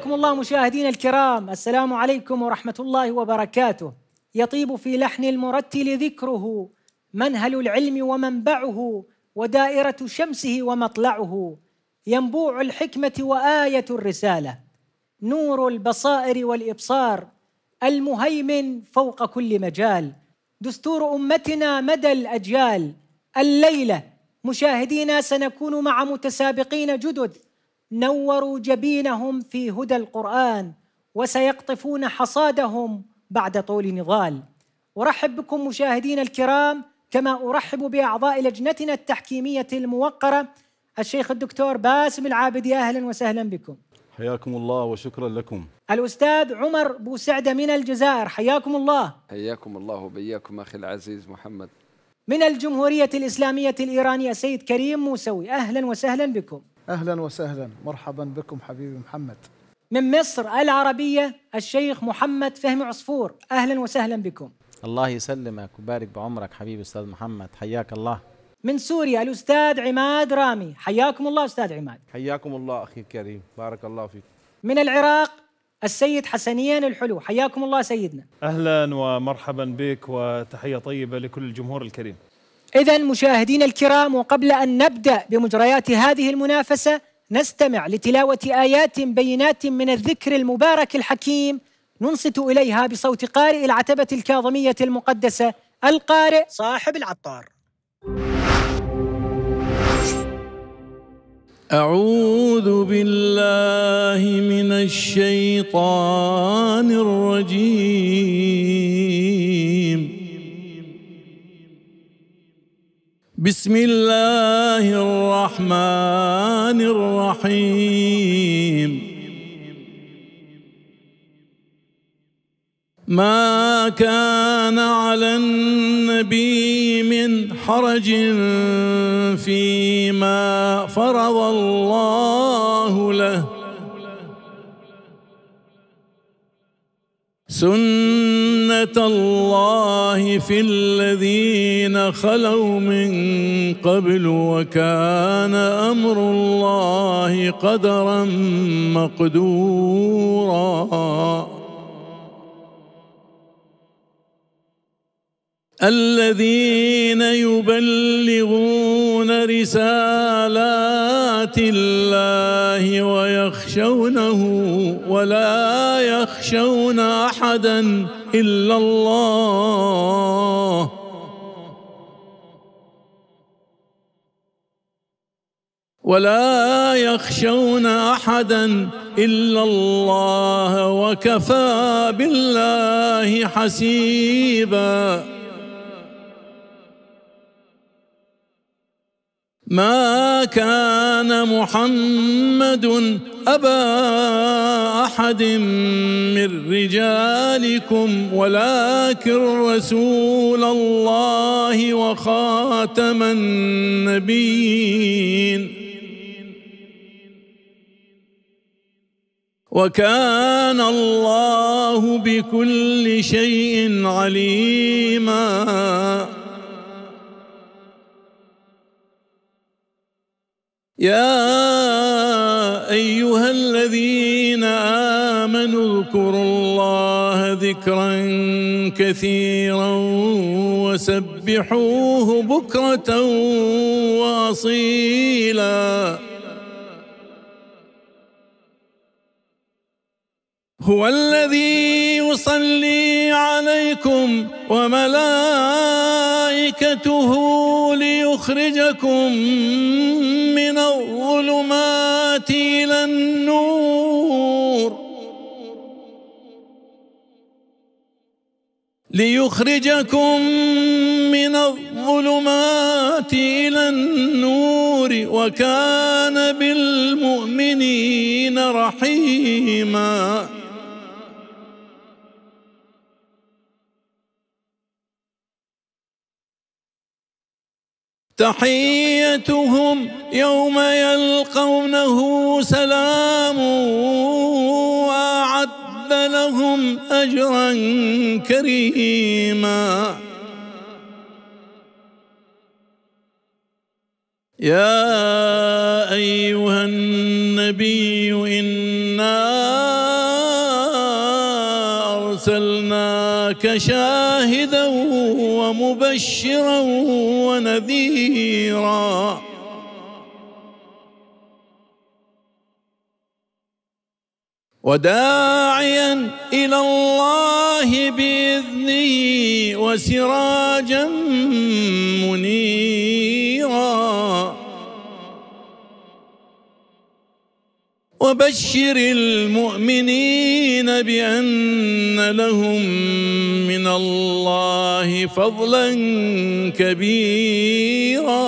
حياكم الله مشاهدينا الكرام السلام عليكم ورحمة الله وبركاته يطيب في لحن المرتل ذكره منهل العلم ومنبعه ودائرة شمسه ومطلعه ينبوع الحكمة وآية الرسالة نور البصائر والإبصار المهيمن فوق كل مجال دستور أمتنا مدى الأجيال الليلة مشاهدينا سنكون مع متسابقين جدد نوروا جبينهم في هدى القرآن وسيقطفون حصادهم بعد طول نضال أرحب بكم مشاهدينا الكرام كما أرحب بأعضاء لجنتنا التحكيمية الموقرة الشيخ الدكتور باسم العابدي أهلا وسهلا بكم حياكم الله وشكرا لكم الأستاذ عمر بوسعدة من الجزائر حياكم الله حياكم الله وبياكم أخي العزيز محمد من الجمهورية الإسلامية الإيرانية سيد كريم موسوي أهلا وسهلا بكم أهلا وسهلا مرحبا بكم حبيبي محمد من مصر العربية الشيخ محمد فهمي عصفور أهلا وسهلا بكم الله يسلمك وبارك بعمرك حبيبي أستاذ محمد حياك الله من سوريا الأستاذ عماد رامي حياكم الله أستاذ عماد حياكم الله أخي الكريم بارك الله فيك من العراق السيد حسنيان الحلو حياكم الله سيدنا أهلا ومرحبا بك وتحية طيبة لكل الجمهور الكريم إذا مشاهدينا الكرام وقبل أن نبدأ بمجريات هذه المنافسة نستمع لتلاوة آيات بينات من الذكر المبارك الحكيم ننصت إليها بصوت قارئ العتبة الكاظمية المقدسة القارئ صاحب العطار أعوذ بالله من الشيطان الرجيم بسم الله الرحمن الرحيم ما كان على النبي من حرج فيما فرض الله له سنة سنة الله في الذين خلوا من قبل وكان أمر الله قدرا مقدورا الذين يبلغون رسالات الله ويخشونه ولا يخشون احدا إلا الله ولا يخشون أحدا إلا الله وكفى بالله حسيبا ما كان محمد أبا أحد من رجالكم ولكن رسول الله وخاتم النبيين وكان الله بكل شيء عليما يا ايها الذين امنوا اذكروا الله ذكرا كثيرا وسبحوه بكره واصيلا هو الذي يصلي عليكم وملائكته ليخرجكم من الظلمات الظلمات إلى النور ليخرجكم من الظلمات إلى النور وكان بالمؤمنين رحيماً تحيتهم يوم يلقونه سلام وأعد لهم أجرا كريما يا أيها النبي إنا أرسلناك شاهدا ومبشرا ونذيرا وداعيا إلى الله بإذنه وسراجا منيرا وبشر المؤمنين بأن لهم من الله فضلا كبيرا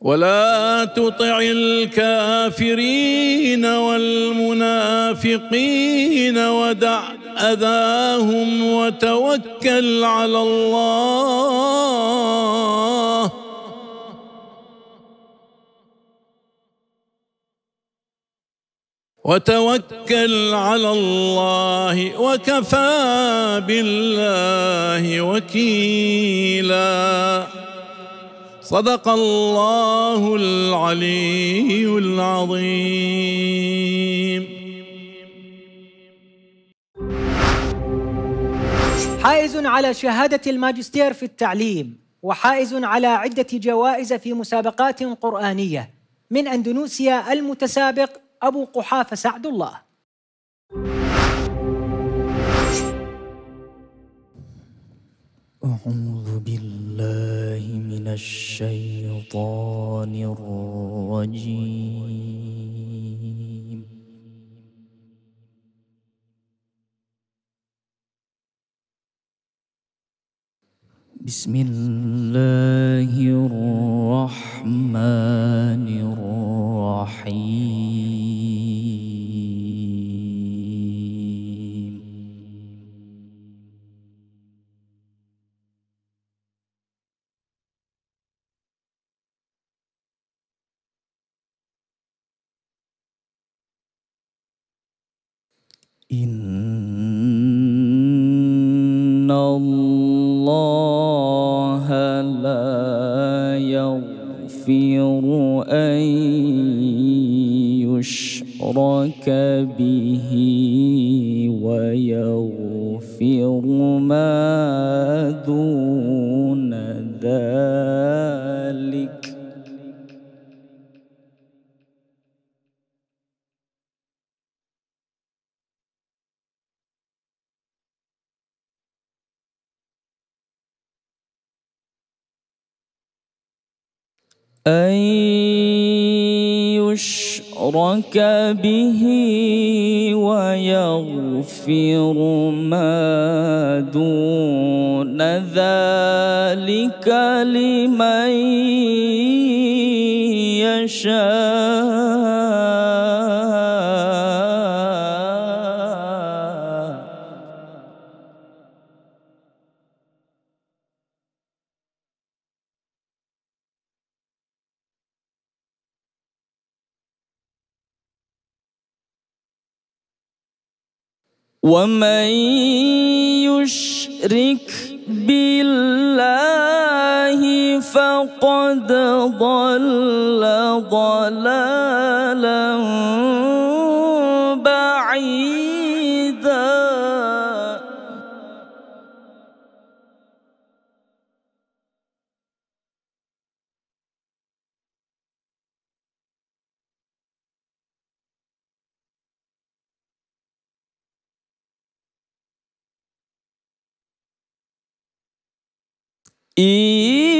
ولا تطع الكافرين والمنافقين ودع أذاهم وتوكل على الله وتوكل على الله وكفى بالله وكيلا صدق الله العلي العظيم حائز على شهادة الماجستير في التعليم وحائز على عدة جوائز في مسابقات قرآنية من أندونيسيا المتسابق أبو قحافة سعد الله أعوذ بالله من الشيطان الرجيم بسم الله الرحمن الرحيم إن الله لا يغفر أن يشرك به ويغفر ما دون ذلك أن يشرك به ويغفر ما دون ذلك لمن يشاء ومن يشرك بالله فقد ضل ضلالا بعيدا E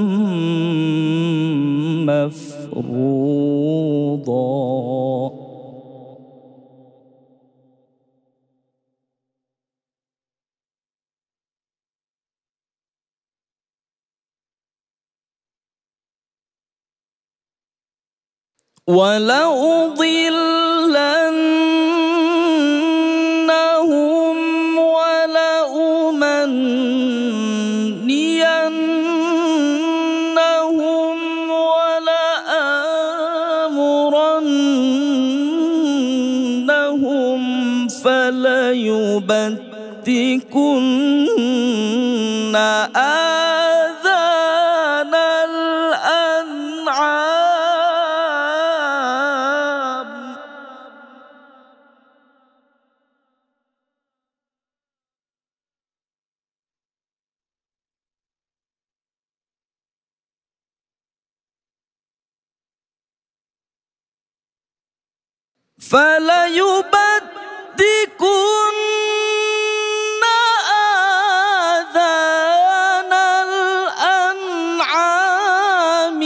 ولأضلنهم ولأمنينهم ولآمرنهم فليبتكن آه فليبدكن آذان الأنعام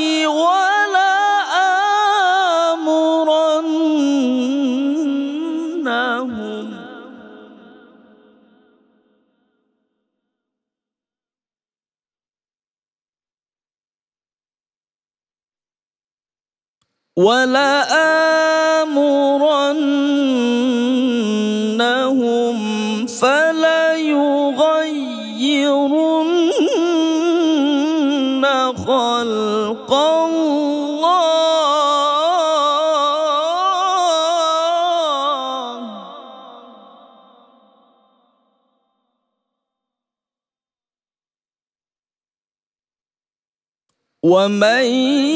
ولآمرنهم لآمرنهم فليغيرن خلق الله ومن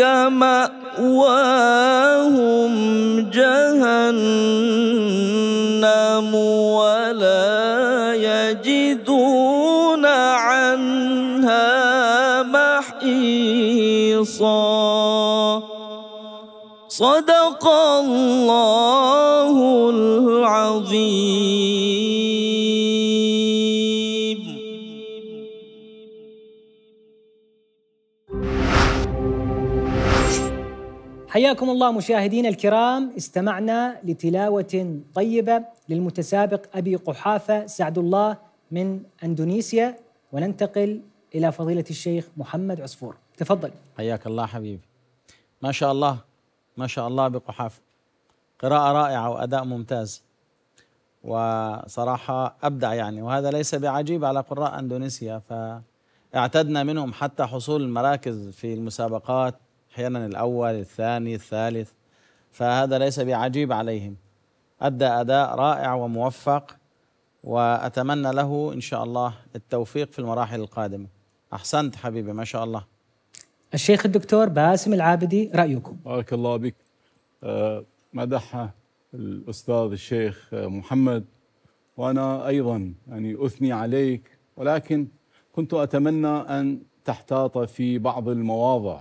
مأواهم جهنم ولا يجدون عنها محيصا صدق الله العظيم حياكم الله مشاهدينا الكرام استمعنا لتلاوة طيبة للمتسابق أبي قحافة سعد الله من أندونيسيا وننتقل إلى فضيلة الشيخ محمد عصفور تفضل حياك الله حبيبي ما شاء الله ما شاء الله بقحافه قراءة رائعة وأداء ممتاز وصراحة أبدع يعني وهذا ليس بعجيب على قراء أندونيسيا فاعتدنا منهم حتى حصول المراكز في المسابقات أحيانا الأول الثاني الثالث فهذا ليس بعجيب عليهم أدى أداء رائع وموفق وأتمنى له إن شاء الله التوفيق في المراحل القادمة أحسنت حبيبي ما شاء الله الشيخ الدكتور باسم العابدي رأيكم بارك الله بك آه، مدح الأستاذ الشيخ محمد وأنا أيضا يعني أثني عليك ولكن كنت أتمنى أن تحتاط في بعض المواضع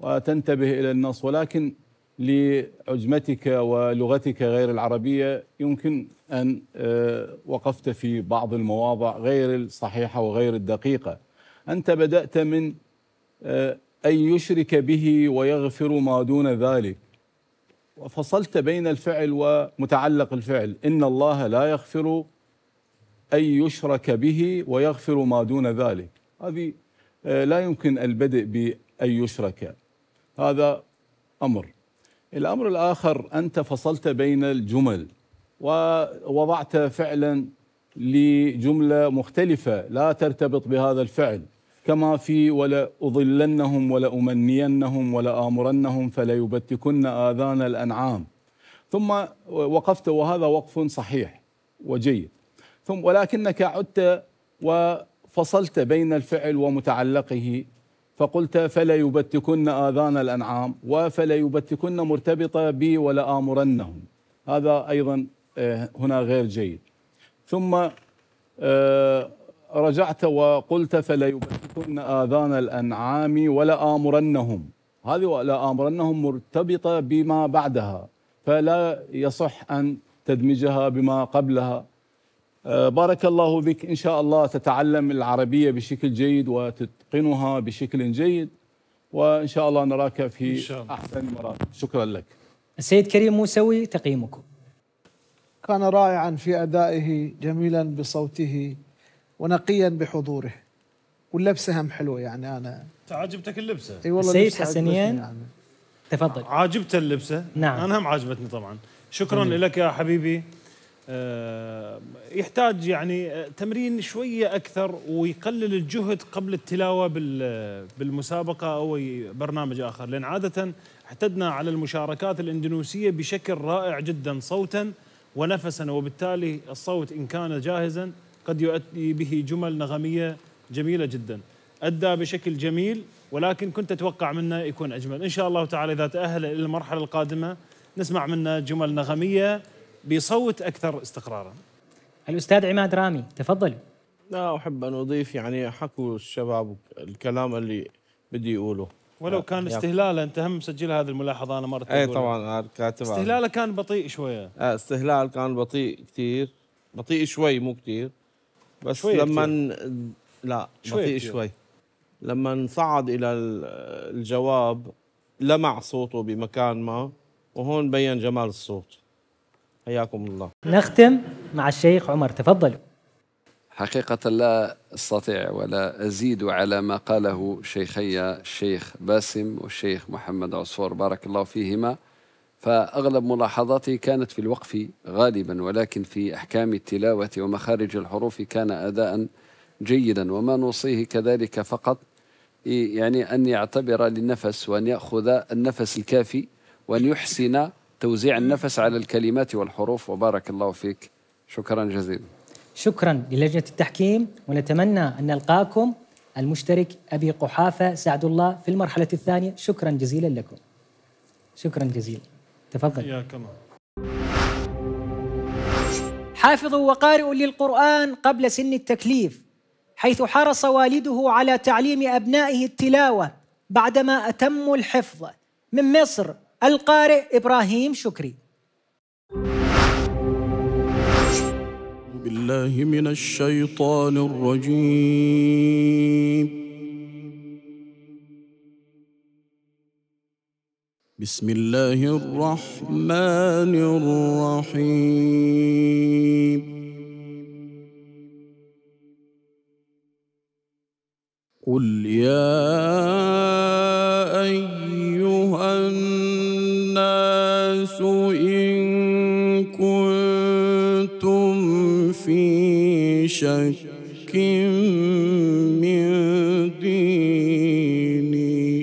وتنتبه إلى النص ولكن لعجمتك ولغتك غير العربية يمكن أن آه، وقفت في بعض المواضع غير الصحيحة وغير الدقيقة أنت بدأت من آه، أن يشرك به ويغفر ما دون ذلك وفصلت بين الفعل ومتعلق الفعل إن الله لا يغفر أن يشرك به ويغفر ما دون ذلك هذه آه، لا يمكن البدء بأن يشرك هذا امر الامر الاخر انت فصلت بين الجمل ووضعت فعلا لجمله مختلفه لا ترتبط بهذا الفعل كما في ولا اضلنهم ولا امنينهم ولا امرنهم فليبتكن اذان الانعام ثم وقفت وهذا وقف صحيح وجيد ثم ولكنك عدت وفصلت بين الفعل ومتعلقه فقلت فلا يبتكن آذان الأنعام وفلا يبتكن مرتبطة بي ولا آمرنهم هذا أيضا آه، هنا غير جيد ثم آه، رجعت وقلت فلا يبتكن آذان الأنعام ولا آمرنهم هذه ولا آمرنهم مرتبطة بما بعدها فلا يصح أن تدمجها بما قبلها آه، بارك الله بك إن شاء الله تتعلم العربية بشكل جيد وتتقنها بشكل جيد وإن شاء الله نراك في إن شاء الله. أحسن مرات شكرا لك السيد كريم موسوي تقييمكم كان رائعا في أدائه جميلا بصوته ونقيا بحضوره واللبسه هم حلوه يعني انا عجبتك اللبسه اي والله السيد حسنيان يعني. تفضل عاجبته اللبسه نعم انا هم عاجبتني طبعا شكرا لك يا حبيبي آه، يحتاج يعني آه، تمرين شويه اكثر ويقلل الجهد قبل التلاوه آه، بالمسابقه او برنامج اخر لان عاده اعتدنا على المشاركات الاندونيسيه بشكل رائع جدا صوتا ونفسا وبالتالي الصوت ان كان جاهزا قد يؤدي به جمل نغميه جميله جدا ادى بشكل جميل ولكن كنت اتوقع منه يكون اجمل ان شاء الله تعالى اذا تاهل الى المرحله القادمه نسمع منه جمل نغميه بصوت اكثر استقرارا. الاستاذ عماد رامي تفضل. لا احب ان اضيف يعني حكوا الشباب الكلام اللي بدي اقوله. ولو آه، كان استهلاله انت هم مسجل هذه الملاحظه انا مره اي طبعا كاتبها استهلاله كان بطيء شويه آه، استهلال كان بطيء كثير بطيء شوي مو كثير بس شوي لما كتير. لا شوي بطيء كتير. شوي لما صعد الى الجواب لمع صوته بمكان ما وهون بين جمال الصوت حياكم الله نختم مع الشيخ عمر تفضلوا حقيقة لا أستطيع ولا أزيد على ما قاله شيخي الشيخ باسم والشيخ محمد عصفور بارك الله فيهما فأغلب ملاحظاتي كانت في الوقف غالبا ولكن في أحكام التلاوة ومخارج الحروف كان أداء جيدا وما نوصيه كذلك فقط يعني أن يعتبر للنفس وأن يأخذ النفس الكافي وأن يحسن توزيع النفس على الكلمات والحروف وبارك الله فيك شكرا جزيلا شكرا للجنة التحكيم ونتمنى أن نلقاكم المشترك أبي قحافة سعد الله في المرحلة الثانية شكرا جزيلا لكم شكرا جزيلا تفضل حياك الله حافظ وقارئ للقرآن قبل سن التكليف حيث حرص والده على تعليم أبنائه التلاوة بعدما أتموا الحفظ من مصر القارئ إبراهيم شكري بالله من الشيطان الرجيم بسم الله الرحمن الرحيم قل يا أيها الناس إن كنتم في من ديني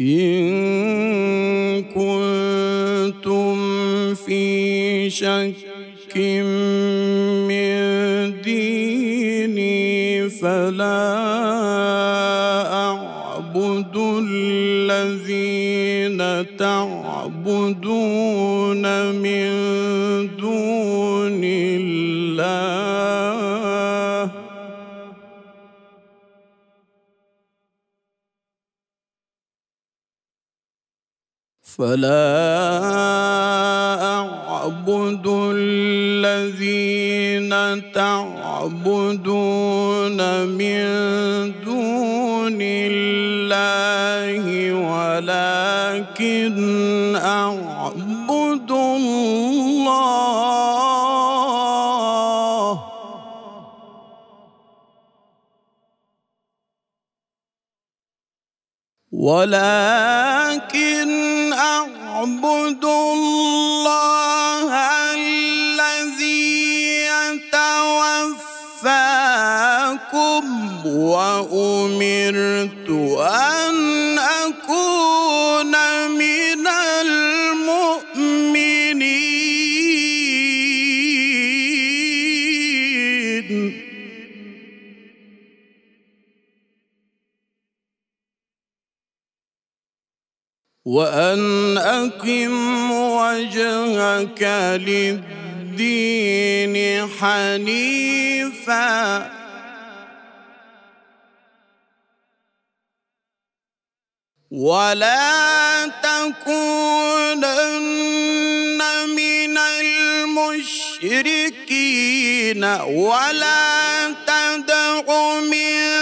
إن كنتم في من ديني فلا تعبدون من دون الله فلا أعبد الذين تعبدون من دون الله ولا ولكن أعبد الله ولكن أعبد الله الذي يتوفاكم وأمرت أن وأن أقم وجهك للدين حنيفا ولا تكونن من المشركين ولا تدع من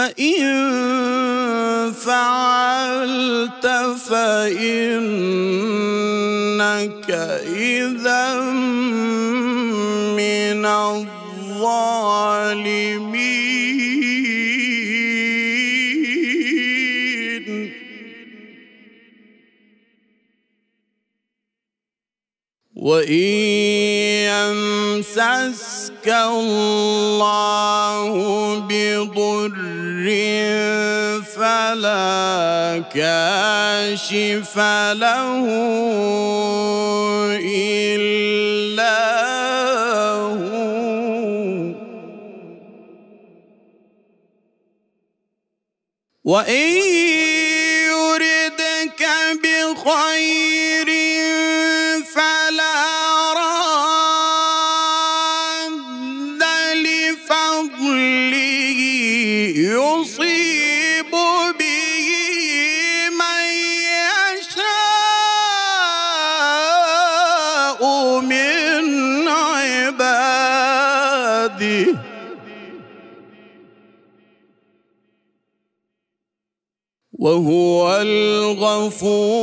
فإن فعلت فإنك إذا من الظالمين وإن يمسسك الله بضر ضر فلا كاشف له إلا هو وإن يردك بخير يصيب به من يشاء من عباده وهو الغفور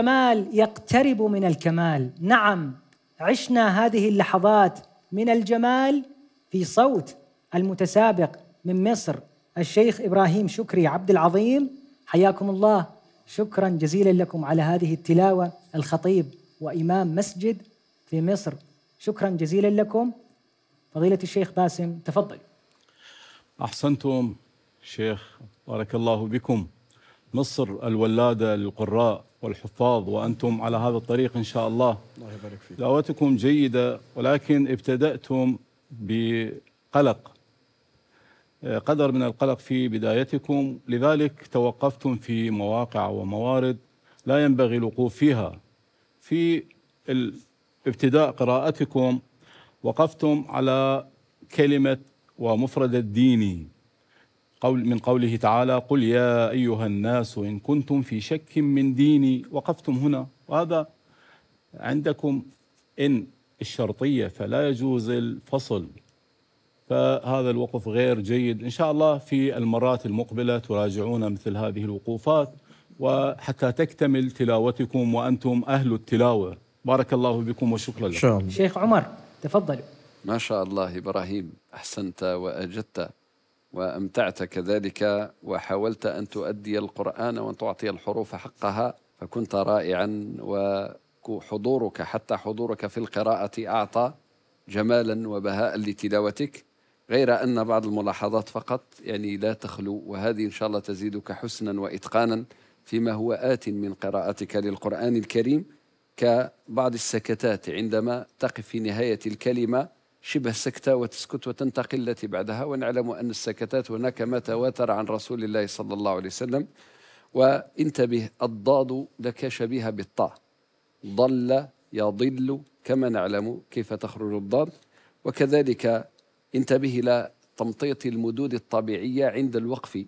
الجمال يقترب من الكمال نعم عشنا هذه اللحظات من الجمال في صوت المتسابق من مصر الشيخ ابراهيم شكري عبد العظيم حياكم الله شكرا جزيلا لكم على هذه التلاوه الخطيب وامام مسجد في مصر شكرا جزيلا لكم فضيله الشيخ باسم تفضل احسنتم شيخ بارك الله بكم مصر الولاده للقراء والحفاظ وأنتم على هذا الطريق إن شاء الله الله يبارك فيك دعوتكم جيدة ولكن ابتدأتم بقلق آه، قدر من القلق في بدايتكم لذلك توقفتم في مواقع وموارد لا ينبغي الوقوف فيها في ابتداء قراءتكم وقفتم على كلمة ومفردة ديني قول من قوله تعالى قل يا أيها الناس إن كنتم في شك من ديني وقفتم هنا وهذا عندكم إن الشرطية فلا يجوز الفصل فهذا الوقف غير جيد إن شاء الله في المرات المقبلة تراجعون مثل هذه الوقوفات وحتى تكتمل تلاوتكم وأنتم أهل التلاوة بارك الله بكم وشكرا لكم شيخ عمر تفضلوا ما شاء الله إبراهيم أحسنت وأجدت وامتعت كذلك وحاولت ان تؤدي القران وان تعطي الحروف حقها فكنت رائعا وحضورك حتى حضورك في القراءه اعطى جمالا وبهاء لتلاوتك غير ان بعض الملاحظات فقط يعني لا تخلو وهذه ان شاء الله تزيدك حسنا واتقانا فيما هو ات من قراءتك للقران الكريم كبعض السكتات عندما تقف في نهايه الكلمه شبه سكتة وتسكت وتنتقل التي بعدها ونعلم أن السكتات هناك ما تواتر عن رسول الله صلى الله عليه وسلم وانتبه الضاد لك شبيهة بالطاء ضل يضل كما نعلم كيف تخرج الضاد وكذلك انتبه إلى تمطيط المدود الطبيعية عند الوقف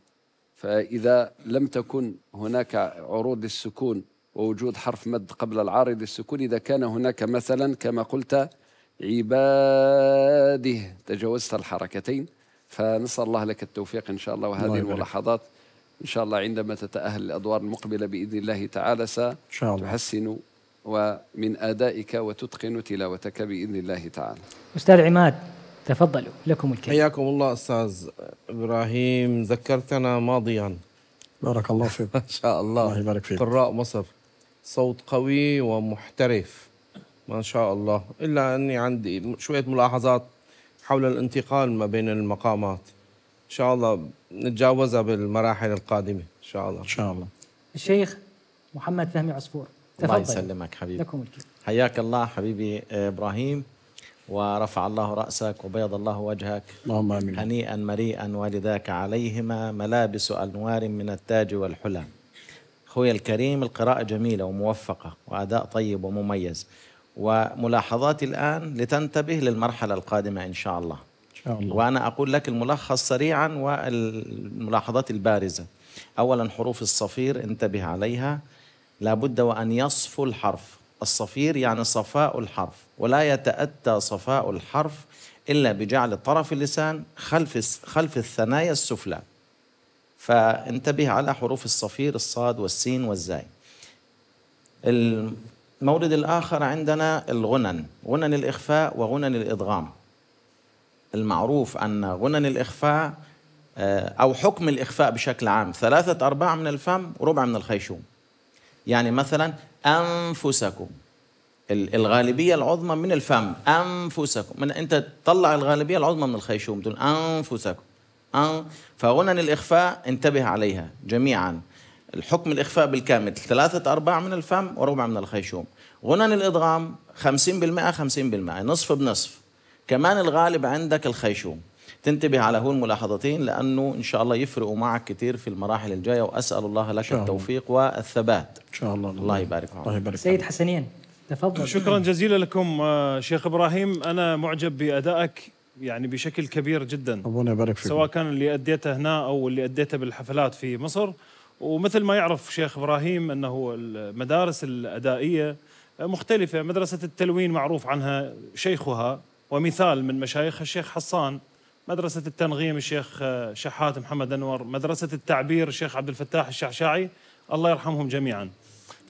فإذا لم تكن هناك عروض السكون ووجود حرف مد قبل العارض السكون إذا كان هناك مثلا كما قلت عباده تجاوزت الحركتين فنسأل الله لك التوفيق إن شاء الله وهذه الله الملاحظات إن شاء الله عندما تتأهل الأدوار المقبلة بإذن الله تعالى ستحسن ومن أدائك وتتقن تلاوتك بإذن الله تعالى أستاذ عماد تفضلوا لكم الكلمة حياكم الله أستاذ إبراهيم ذكرتنا ماضيا بارك الله فيك إن شاء الله الله يبارك فيك قراء مصر صوت قوي ومحترف ما شاء الله إلا أني عندي شوية ملاحظات حول الانتقال ما بين المقامات إن شاء الله نتجاوزها بالمراحل القادمة إن شاء الله إن شاء الله الشيخ محمد فهمي عصفور تفضل الله يسلمك حبيبي لكم الكلمة حياك الله حبيبي إبراهيم ورفع الله رأسك وبيض الله وجهك اللهم آمين هنيئا مريئا والداك عليهما ملابس أنوار من التاج والحلى أخوي الكريم القراءة جميلة وموفقة وأداء طيب ومميز وملاحظاتي الآن لتنتبه للمرحلة القادمة إن شاء الله إن شاء الله وأنا أقول لك الملخص سريعا والملاحظات البارزة أولا حروف الصفير انتبه عليها لابد وأن يصفو الحرف الصفير يعني صفاء الحرف ولا يتأتى صفاء الحرف إلا بجعل طرف اللسان خلف, خلف الثنايا السفلى فانتبه على حروف الصفير الصاد والسين والزاي المورد الآخر عندنا الغنن غنن الإخفاء وغنن الإدغام المعروف أن غنن الإخفاء آه، أو حكم الإخفاء بشكل عام ثلاثة أرباع من الفم وربع من الخيشوم يعني مثلا أنفسكم الغالبية العظمى من الفم أنفسكم من أنت تطلع الغالبية العظمى من الخيشوم تقول أنفسكم أن فغنن الإخفاء انتبه عليها جميعا الحكم الإخفاء بالكامل ثلاثة أرباع من الفم وربع من الخيشوم غنن الإضغام 50% 50% نصف بنصف كمان الغالب عندك الخيشوم تنتبه على هول الملاحظتين لأنه إن شاء الله يفرقوا معك كثير في المراحل الجاية وأسأل الله لك التوفيق والثبات إن شاء الله الله يبارك فيك الله يبارك سيد حسنين تفضل شكرا جزيلا لكم آه، شيخ إبراهيم أنا معجب بأدائك يعني بشكل كبير جدا ربنا يبارك فيك سواء كان اللي أديته هنا أو اللي أديته بالحفلات في مصر ومثل ما يعرف شيخ ابراهيم انه المدارس الادائيه مختلفه مدرسه التلوين معروف عنها شيخها ومثال من مشايخها الشيخ حصان مدرسة التنغيم الشيخ شحات محمد أنور مدرسة التعبير الشيخ عبد الفتاح الشعشاعي الله يرحمهم جميعا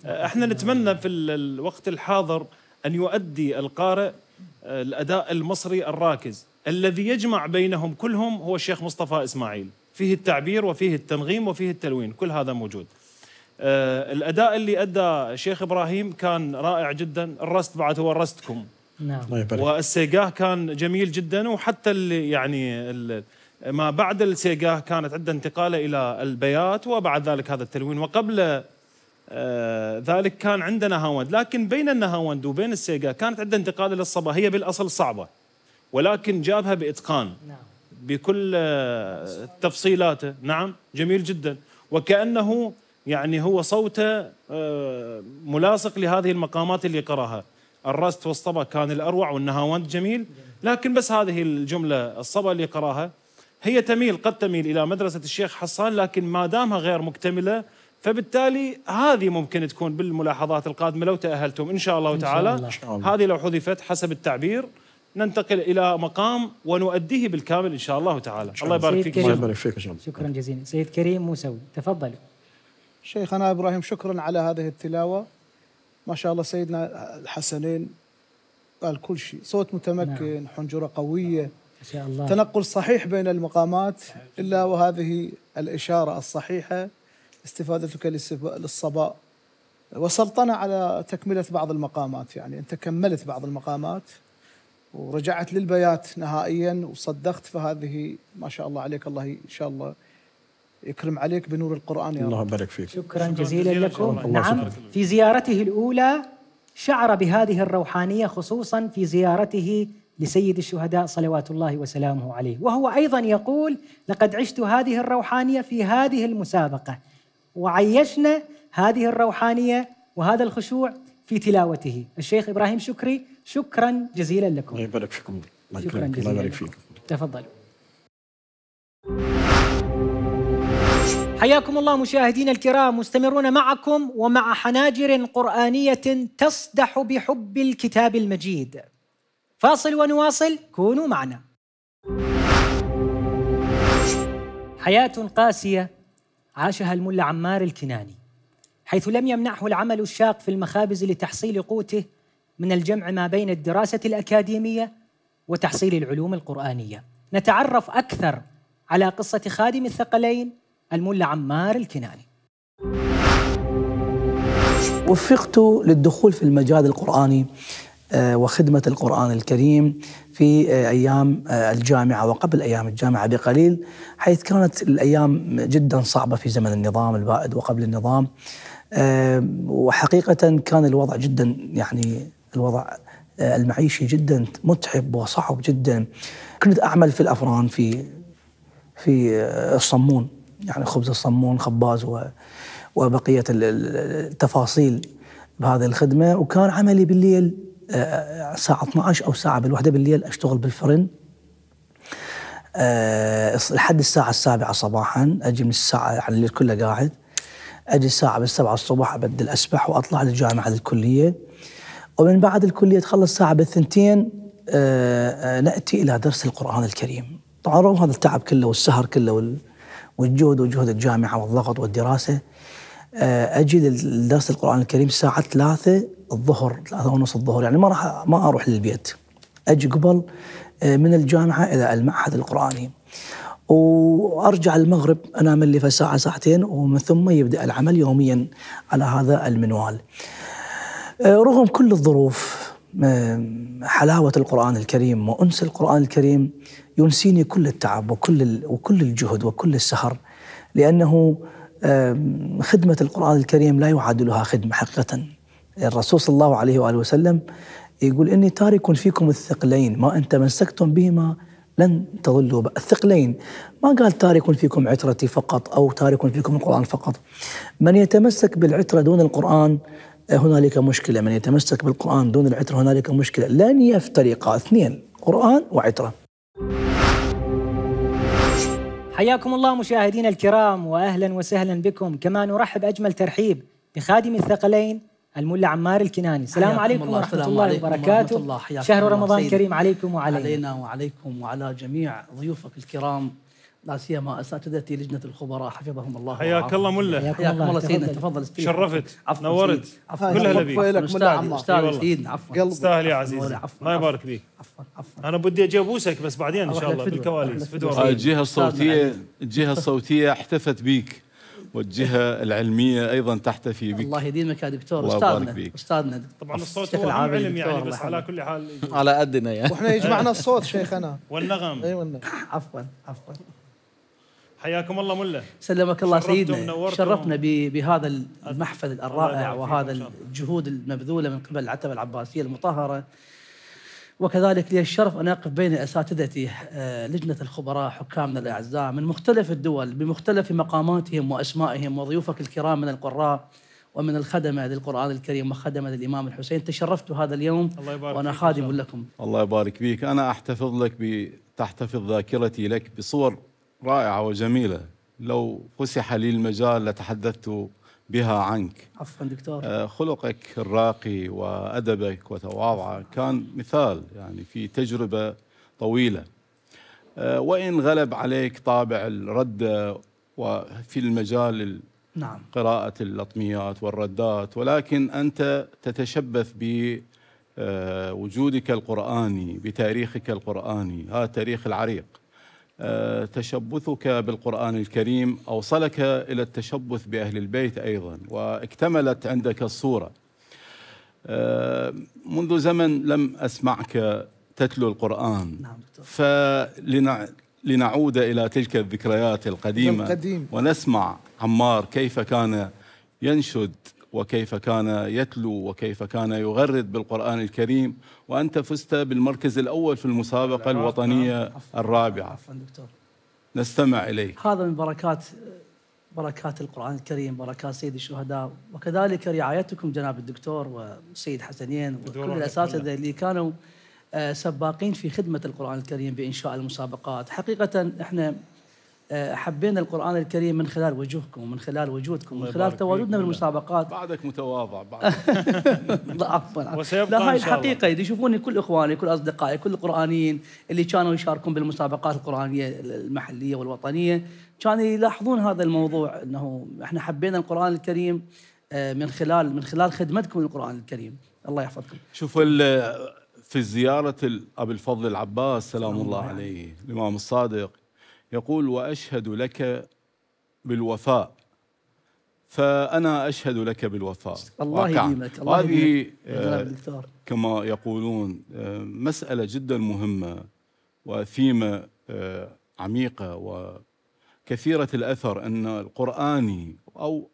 احنا نتمنى في الوقت الحاضر أن يؤدي القارئ الأداء المصري الراكز الذي يجمع بينهم كلهم هو الشيخ مصطفى إسماعيل فيه التعبير وفيه التنغيم وفيه التلوين كل هذا موجود آه، الاداء اللي ادى شيخ ابراهيم كان رائع جدا الرست بعد هو رستكم نعم والسيقاه كان جميل جدا وحتى اللي يعني اللي ما بعد السيقاه كانت عنده انتقاله الى البيات وبعد ذلك هذا التلوين وقبل آه، ذلك كان عندنا هاوند لكن بين النهاوند وبين السيقاه كانت عنده انتقاله للصبا هي بالاصل صعبه ولكن جابها باتقان نعم بكل تفصيلاته نعم جميل جدا وكأنه يعني هو صوته آه، ملاصق لهذه المقامات اللي قراها الرست والصبا كان الأروع والنهاوند جميل لكن بس هذه الجملة الصبا اللي قراها هي تميل قد تميل إلى مدرسة الشيخ حصان لكن ما دامها غير مكتملة فبالتالي هذه ممكن تكون بالملاحظات القادمة لو تأهلتم إن شاء الله تعالى إن شاء الله. هذه لو حذفت حسب التعبير ننتقل الى مقام ونؤديه بالكامل ان شاء الله تعالى الله يبارك فيك الله يبارك فيك شكرا, شكرا جزيلا سيد كريم موسوي تفضل شيخنا ابراهيم شكرا على هذه التلاوه ما شاء الله سيدنا الحسنين قال كل شيء صوت متمكن نعم. حنجره قويه ما شاء الله تنقل صحيح بين المقامات الا وهذه الاشاره الصحيحه استفادتك للصباء وسلطنة على تكملة بعض المقامات يعني أنت كملت بعض المقامات ورجعت للبيات نهائيا وصدقت فهذه ما شاء الله عليك الله ان شاء الله يكرم عليك بنور القران يا الله يبارك فيك شكرا, شكرا جزيلا, جزيلا لكم الله نعم شكرا. في زيارته الاولى شعر بهذه الروحانيه خصوصا في زيارته لسيد الشهداء صلوات الله وسلامه عليه وهو ايضا يقول لقد عشت هذه الروحانيه في هذه المسابقه وعيشنا هذه الروحانيه وهذا الخشوع في تلاوته الشيخ ابراهيم شكري شكرا جزيلا لكم الله يبارك فيكم شكرا جزيلا الله يبارك فيكم تفضلوا حياكم الله مشاهدينا الكرام مستمرون معكم ومع حناجر قرآنية تصدح بحب الكتاب المجيد فاصل ونواصل كونوا معنا حياة قاسية عاشها الملا عمار الكناني حيث لم يمنعه العمل الشاق في المخابز لتحصيل قوته من الجمع ما بين الدراسة الأكاديمية وتحصيل العلوم القرآنية نتعرف أكثر على قصة خادم الثقلين الملا عمار الكناني وفقت للدخول في المجال القرآني آه، وخدمة القرآن الكريم في آه، أيام آه، الجامعة وقبل أيام الجامعة بقليل حيث كانت الأيام جدا صعبة في زمن النظام البائد وقبل النظام وحقيقة كان الوضع جدا يعني الوضع آه، المعيشي جدا متعب وصعب جدا كنت أعمل في الأفران في في آه، الصمون يعني خبز الصمون خباز وبقية التفاصيل بهذه الخدمة وكان عملي بالليل آه، الساعة 12 أو الساعة بالوحدة بالليل أشتغل بالفرن لحد الساعة السابعة صباحا أجي من الساعة يعني الليل كله قاعد أجي الساعة بالسبعة الصبح أبدل أسبح وأطلع للجامعة للكلية ومن بعد الكلية تخلص الساعة بالثنتين آه، آه، نأتي إلى درس القرآن الكريم طبعا رغم هذا التعب كله والسهر كله والجهد وجهد الجامعة والضغط والدراسة آه، أجي لدرس القرآن الكريم الساعة ثلاثة الظهر ثلاثة ونص الظهر يعني ما راح ما أروح للبيت أجي قبل من الجامعة إلى المعهد القرآني وارجع المغرب انام لي ساعه ساعتين ومن ثم يبدا العمل يوميا على هذا المنوال. آه، رغم كل الظروف حلاوة القرآن الكريم وأنس القرآن الكريم ينسيني كل التعب وكل وكل الجهد وكل السهر لأنه خدمة القرآن الكريم لا يعادلها خدمة حقيقة الرسول صلى الله عليه وآله وسلم يقول إني تارك فيكم الثقلين ما إن تمسكتم بهما لن تضلوا الثقلين ما قال تارك فيكم عترتي فقط أو تارك فيكم القرآن فقط من يتمسك بالعترة دون القرآن هنالك مشكلة من يتمسك بالقرآن دون العترة هنالك مشكلة لن يفترقا اثنين قرآن وعترة حياكم الله مشاهدينا الكرام واهلا وسهلا بكم كما نرحب اجمل ترحيب بخادم الثقلين الملا عمار الكناني السلام عليكم الله ورحمه الله, الله وبركاته ورحمة الله شهر رمضان كريم عليكم وعلينا علينا وعليكم وعلى جميع ضيوفك الكرام لا سيما اساتذتي لجنه الخبراء حفظهم الله حياك الله مله حياك الله سيدنا تفضل شرفت عفو نورت كلها كل هلا استاذ سيدنا عفوا تستاهل يا عزيزي الله يبارك فيك عفوا عفوا انا بدي اجي ابوسك بس بعدين ان شاء الله بالكواليس فدوة الجهه الصوتيه الجهه الصوتيه احتفت بيك والجهه العلميه ايضا تحتفي بك الله يديمك يا دكتور استاذنا استاذنا طبعا الصوت هو علم يعني بس على كل حال على قدنا يعني واحنا يجمعنا الصوت شيخنا والنغم اي أيوة. والنغم عفوا عفوا حياكم الله مله سلمك الله سيدنا شرفنا بهذا المحفل الرائع وهذا الجهود المبذوله من قبل العتبه العباسيه المطهره وكذلك لي الشرف ان اقف بين اساتذتي آه، لجنه الخبراء حكامنا الاعزاء من مختلف الدول بمختلف مقاماتهم واسمائهم وضيوفك الكرام من القراء ومن الخدمة للقرآن الكريم وخدمة للإمام الحسين تشرفت هذا اليوم الله يبارك وأنا خادم لكم الله يبارك فيك أنا أحتفظ لك تحتفظ ذاكرتي لك بصور رائعة وجميلة لو فسح لي المجال لتحدثت بها عنك عفوا دكتور آه، خلقك الراقي وأدبك وتواضعك كان مثال يعني في تجربة طويلة آه، وإن غلب عليك طابع الردة وفي المجال نعم. قراءة اللطميات والردات ولكن أنت تتشبث بوجودك آه، القرآني بتاريخك القرآني هذا تاريخ العريق آه، تشبثك بالقرآن الكريم أوصلك إلى التشبث بأهل البيت أيضا واكتملت عندك الصورة آه، منذ زمن لم أسمعك تتلو القرآن نعم، فلنعود إلى تلك الذكريات القديمة ونسمع عمار كيف كان ينشد وكيف كان يتلو وكيف كان يغرد بالقرآن الكريم وأنت فزت بالمركز الأول في المسابقة الوطنية الرابعة عفوا دكتور نستمع إليه هذا من بركات بركات القرآن الكريم بركات سيد الشهداء وكذلك رعايتكم جناب الدكتور وسيد حسنين وكل الأساتذة اللي كانوا آه، سباقين في خدمة القرآن الكريم بإنشاء المسابقات حقيقة إحنا آه، حبينا القرآن الكريم من خلال وجوهكم ومن خلال وجودكم ومن خلال تواجدنا بالمسابقات بعدك متواضع بعد عفوا لا هاي الحقيقة اذا يشوفوني كل إخواني كل أصدقائي كل القرآنيين اللي كانوا يشاركون بالمسابقات القرآنية المحلية والوطنية كانوا يلاحظون هذا الموضوع أنه إحنا حبينا القرآن الكريم آه، من خلال من خلال خدمتكم للقرآن الكريم الله يحفظكم شوف في زيارة أبي الفضل العباس سلام الله عليه الإمام الصادق يقول وأشهد لك بالوفاء فأنا أشهد لك بالوفاء الله يديمك الله هذه آه، كما يقولون آه، مسألة جدا مهمة وثيمة آه، عميقة وكثيرة الأثر أن القرآني أو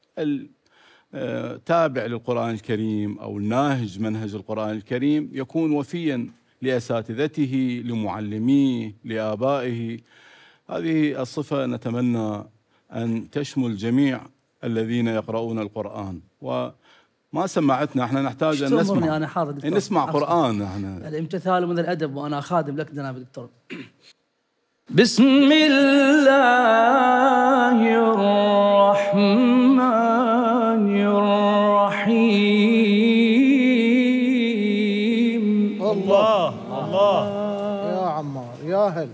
التابع للقرآن الكريم أو الناهج منهج القرآن الكريم يكون وفيا لأساتذته لمعلميه لآبائه هذه الصفة نتمنى أن تشمل جميع الذين يقرؤون القرآن و ما سمعتنا احنا نحتاج ان نسمع انا حاضر دكتور. إيه، نسمع قران احنا يعني الامتثال من الادب وانا خادم لك جناب دكتور بسم الله الرحمن الرحيم الله الله, الله. يا عمار يا هل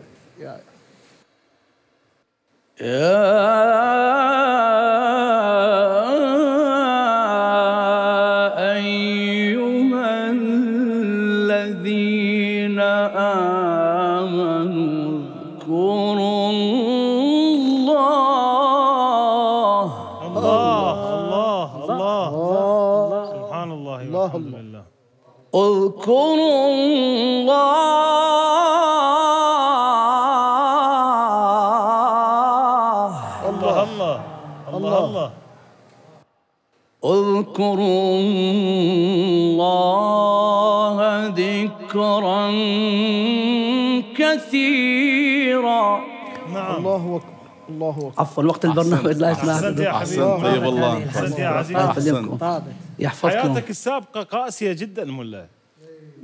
يا أيها الذين آمنوا اذكروا الله الله الله الله سبحان الله اذكروا الله واذكروا الله ذكرا كثيرا نعم الله أكبر الله أكبر عفوا وقت البرنامج لا يسمح أحسنت يا حبيبي طيب الله أحسنت يا عزيز أحسنت يحفظكم حياتك السابقة قاسية جدا ملا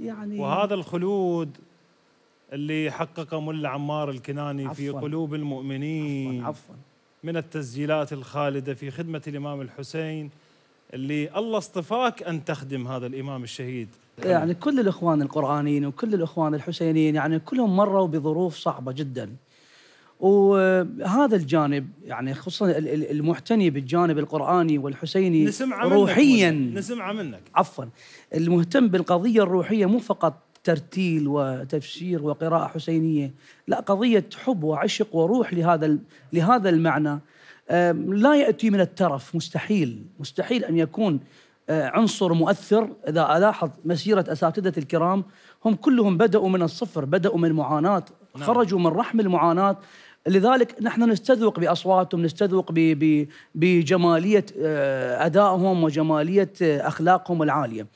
يعني وهذا الخلود اللي حققه ملا عمار الكناني عفواً. في قلوب المؤمنين عفوا عفوا من التسجيلات الخالدة في خدمة الإمام الحسين اللي الله اصطفاك ان تخدم هذا الامام الشهيد يعني كل الاخوان القرانيين وكل الاخوان الحسينيين يعني كلهم مروا بظروف صعبه جدا وهذا الجانب يعني خصوصا المعتني بالجانب القراني والحسيني نسمع روحيا منك نسمع منك عفوا المهتم بالقضيه الروحيه مو فقط ترتيل وتفسير وقراءه حسينيه لا قضيه حب وعشق وروح لهذا لهذا المعنى لا يأتي من الترف مستحيل مستحيل أن يكون آه، عنصر مؤثر إذا ألاحظ مسيرة أساتذة الكرام هم كلهم بدأوا من الصفر بدأوا من معاناة نعم. خرجوا من رحم المعاناة لذلك نحن نستذوق باصواتهم نستذوق بجماليه آه، ادائهم وجماليه آه، اخلاقهم العاليه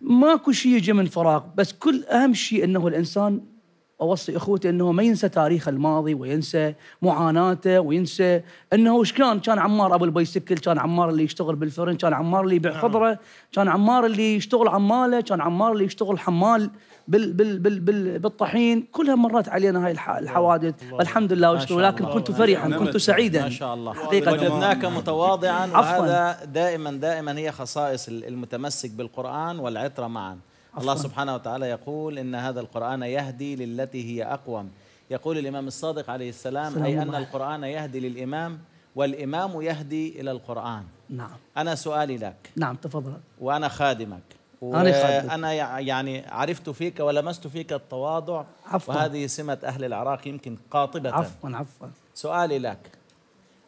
ماكو شيء يجي من فراغ بس كل اهم شيء انه الانسان اوصي اخوتي انه ما ينسى تاريخ الماضي وينسى معاناته وينسى انه وش كان كان عمار ابو البيسكل كان عمار اللي يشتغل بالفرن كان عمار اللي يبيع نعم. خضره كان عمار اللي يشتغل عماله كان عمار اللي يشتغل حمال بال بال بال بال بالطحين كلها مرت علينا هاي الحوادث الله الحمد لله وشكرا ولكن كنت فرحا نعم. كنت سعيدا ما شاء الله حقيقة وجدناك متواضعا وهذا دائما دائما هي خصائص المتمسك بالقرآن والعطره معا الله سبحانه وتعالى يقول إن هذا القرآن يهدي للتي هي أقوم يقول الإمام الصادق عليه السلام أي أن القرآن يهدي للإمام والإمام يهدي إلى القرآن نعم أنا سؤالي لك نعم تفضل وأنا خادمك أنا يعني عرفت فيك ولمست فيك التواضع عفوا وهذه سمة أهل العراق يمكن قاطبة عفوا عفوا سؤالي لك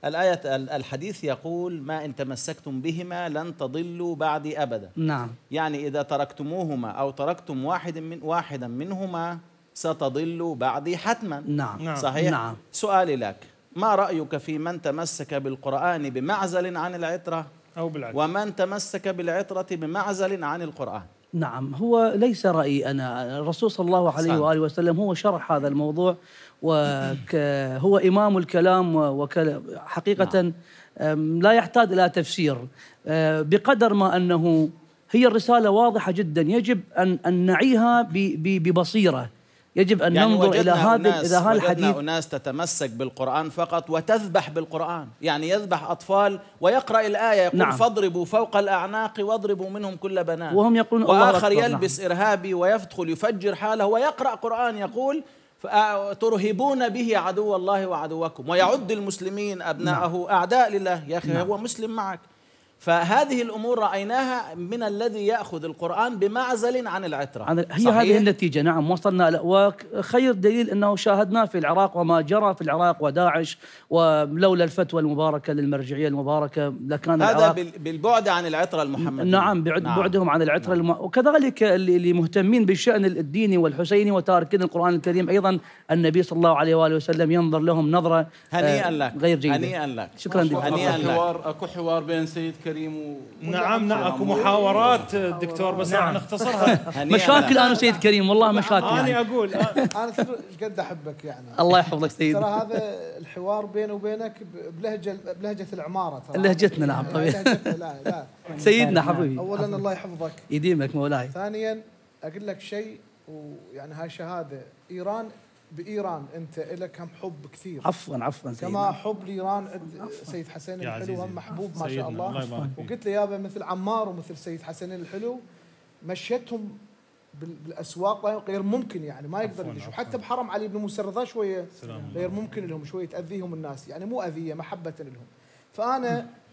الآية الحديث يقول ما إن تمسكتم بهما لن تضلوا بعدي أبدا نعم يعني إذا تركتموهما أو تركتم واحد من واحدا منهما ستضلوا بعدي حتما نعم. نعم صحيح نعم. سؤالي لك ما رأيك في من تمسك بالقرآن بمعزل عن العترة أو بالعكس ومن تمسك بالعترة بمعزل عن القرآن نعم هو ليس رأيي أنا الرسول صلى الله عليه وآله وسلم هو شرح هذا الموضوع وهو إمام الكلام وحقيقة نعم. لا يحتاج إلى تفسير أه، بقدر ما أنه هي الرسالة واضحة جدا يجب أن نعيها ببصيرة يجب أن يعني ننظر إلى هذا إلى هذا الحديث أناس تتمسك بالقرآن فقط وتذبح بالقرآن يعني يذبح أطفال ويقرأ الآية يقول نعم. فاضربوا فوق الأعناق واضربوا منهم كل بنات وهم يقولون وآخر الله نعم. يلبس نعم. إرهابي ويدخل يفجر حاله ويقرأ قرآن يقول ترهبون به عدو الله وعدوكم ويعد المسلمين أبناءه نعم. أعداء لله يا أخي نعم. هو مسلم معك فهذه الامور رايناها من الذي ياخذ القران بمعزل عن العتره عن هي صحيح؟ هذه النتيجه نعم وصلنا لأواك وخير دليل انه شاهدناه في العراق وما جرى في العراق وداعش ولولا الفتوى المباركه للمرجعيه المباركه لكان هذا العراق بالبعد عن العتره المحمديه نعم, بعد نعم بعدهم عن العتره نعم. الم... وكذلك اللي مهتمين بالشان الديني والحسيني وتاركين القران الكريم ايضا النبي صلى الله عليه واله وسلم ينظر لهم نظره هنيئا آه، لك غير جيده هنيئا لك شكرا هنيئا لك اكو حوار بين سيد كريم كريم و... نعم نعم اكو محاورات دكتور بس نعم. نختصرها مشاكل انا وسيد كريم والله مشاكل انا يعني. اقول انا ايش قد احبك يعني الله يحفظك سيد ترى هذا الحوار بيني وبينك بلهجه بلهجه العماره ترى لهجتنا نعم يعني طبيعي لا لا سيدنا حبيبي اولا الله يحفظك يديمك مولاي ثانيا اقول لك شيء ويعني هاي شهاده ايران بايران انت لك كم حب كثير عفوا عفوا كما حب لايران سيد حسين الحلو هم محبوب ما شاء الله, الله وقلت له يابا مثل عمار ومثل سيد حسين الحلو مشيتهم بالاسواق غير ممكن يعني ما يقدر يدش حتى بحرم علي بن موسى الرضا شويه غير ممكن لهم شويه تاذيهم الناس يعني مو اذيه محبه لهم فانا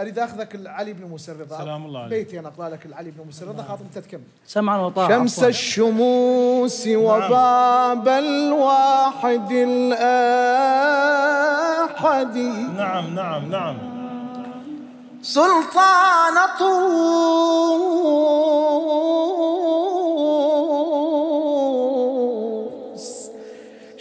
اريد اخذك علي بن موسى الرضا سلام الله عليك بيتي انا اقرا لك علي بن الرضا نعم. خاطر انت تكمل سمعا وطاعه شمس عفوا. الشموس نعم. وباب الواحد الاحد نعم نعم نعم سلطان طول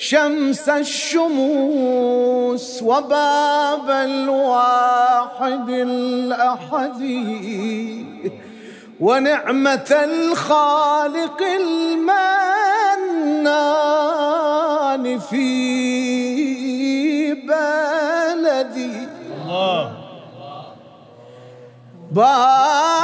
شمس الشموس وباب الواحد الأحد ونعمة الخالق المنان في بلدي الله الله.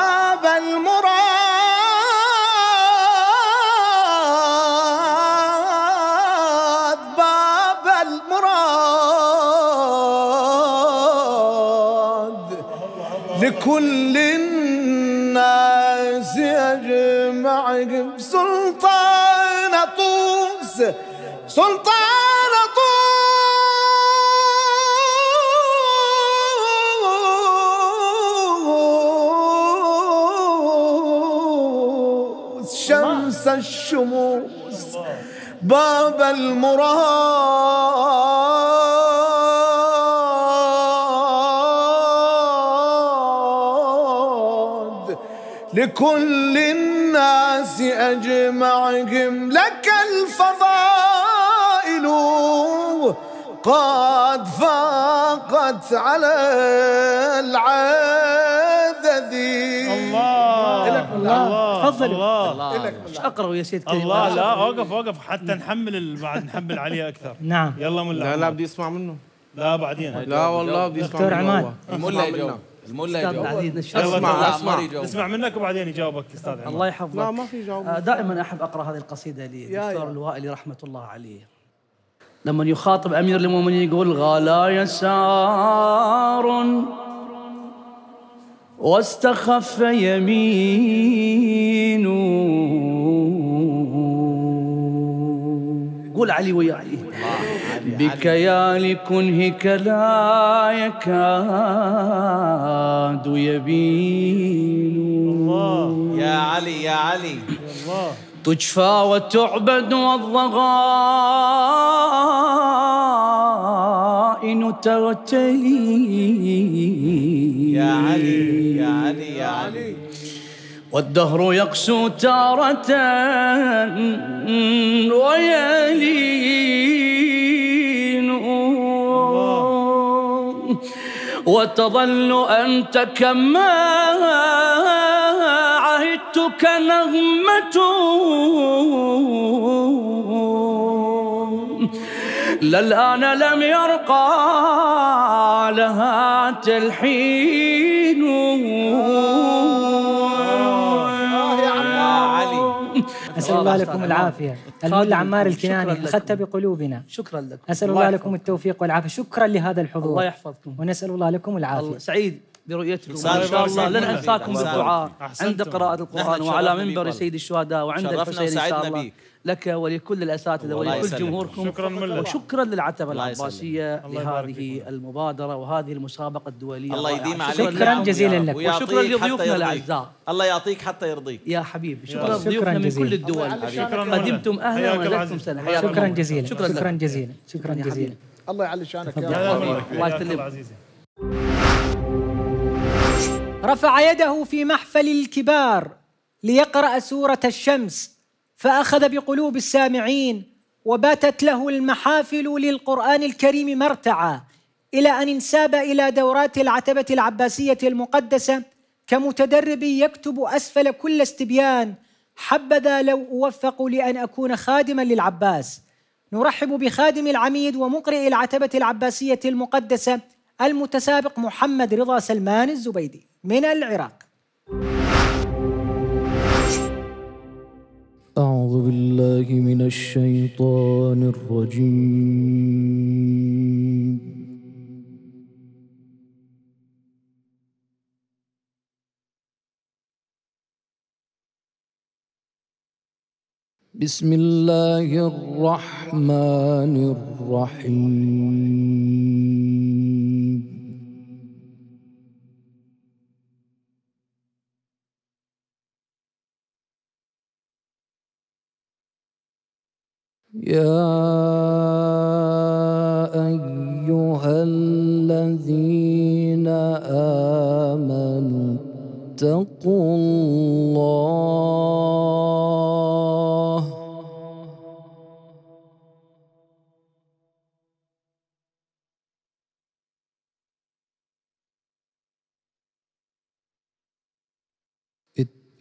سلطان طوس شمس الشموس باب المراد لكل الناس أجمعهم لك قد فاقت على العذذ الله الله الله تفضلوا الله اقرا يا سيد كريم الله لا اوقف اوقف حتى نحمل بعد نحمل عليه اكثر نعم يلا ملا لا لا بدي اسمع منه لا بعدين لا والله بدي اسمع منه دكتور عماد الملا يجاوب الملا اسمع اسمع اسمع منك وبعدين يجاوبك استاذ عماد الله يحفظك لا ما في جواب آه، دائما احب اقرا هذه القصيده للدكتور الوائلي رحمه الله عليه لما يخاطب أمير المؤمنين يقول غلا يسار واستخف يمين قول علي ويا علي بكيال كنهك لا يكاد يبين الله يا علي يا علي الله تجفى وتعبد والضغائن ترتهي يا علي يا علي يا علي والدهر يقسو تارة ويلين وتظل أنت كما أردتك نغمة للآن لم يرقى لها تلحين أسأل الله لكم العافية المولى عمار الكناني أخذت بقلوبنا شكرا لكم أسأل الله, لكم التوفيق والعافية شكرا لهذا الحضور الله يحفظكم ونسأل الله لكم العافية سعيد برؤيتكم ان شاء الله لن انساكم بالدعاء عند قراءه القران وعلى منبر سيد الشهداء وعند الحسين ان شاء الله لك ولكل الاساتذه ولكل جمهوركم شكرا وشكرا للعتبه العباسيه لهذه المبادره وهذه المسابقه الدوليه الله يديم عليك شكرا جزيلا لك وشكرا لضيوفنا الاعزاء الله يعطيك حتى يرضيك يا حبيبي شكرا لضيوفنا من كل الدول قدمتم اهلا ولكم سنه شكرا جزيلا شكرا جزيلا شكرا جزيلا الله يعلي شانك يا الله يسلمك رفع يده في محفل الكبار ليقرأ سورة الشمس فأخذ بقلوب السامعين وباتت له المحافل للقرآن الكريم مرتعا إلى أن انساب إلى دورات العتبة العباسية المقدسة كمتدرب يكتب أسفل كل استبيان حبذا لو أوفق لأن أكون خادما للعباس نرحب بخادم العميد ومقرئ العتبة العباسية المقدسة المتسابق محمد رضا سلمان الزبيدي من العراق أعوذ بالله من الشيطان الرجيم بسم الله الرحمن الرحيم يا أيها الذين آمنوا اتقوا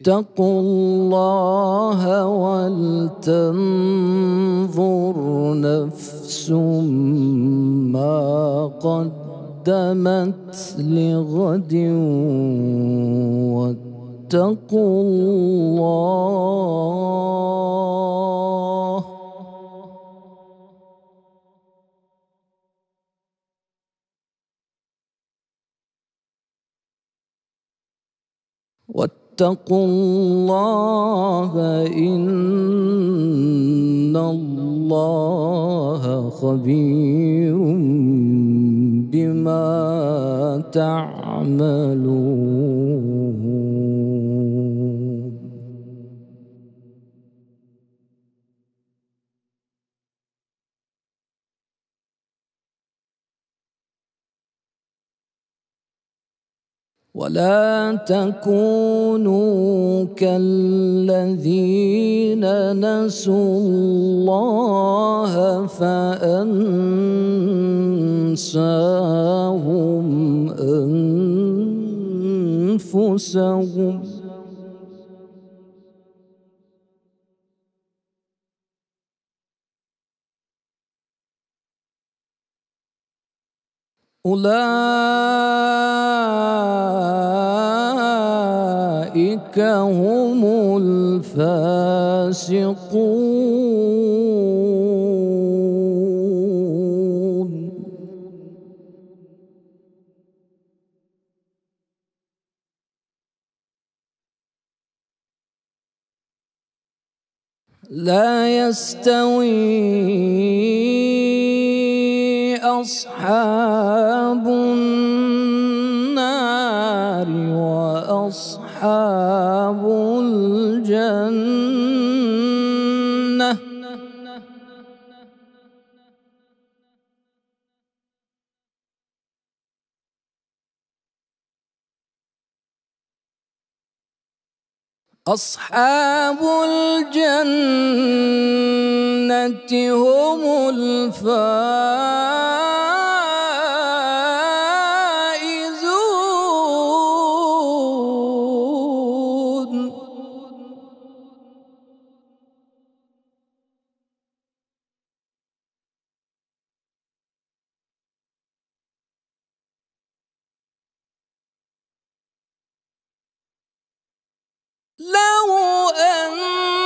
اتقوا الله ولتنظر نفس ما قدمت لغد واتقوا الله اتقوا الله إن الله خبير بما تعملون ولا تكونوا كالذين نسوا الله فأنساهم أنفسهم أولئك هم الفاسقون لا يستوي أصحاب النار وأصحاب أصحاب الجنة هم الفائزون أن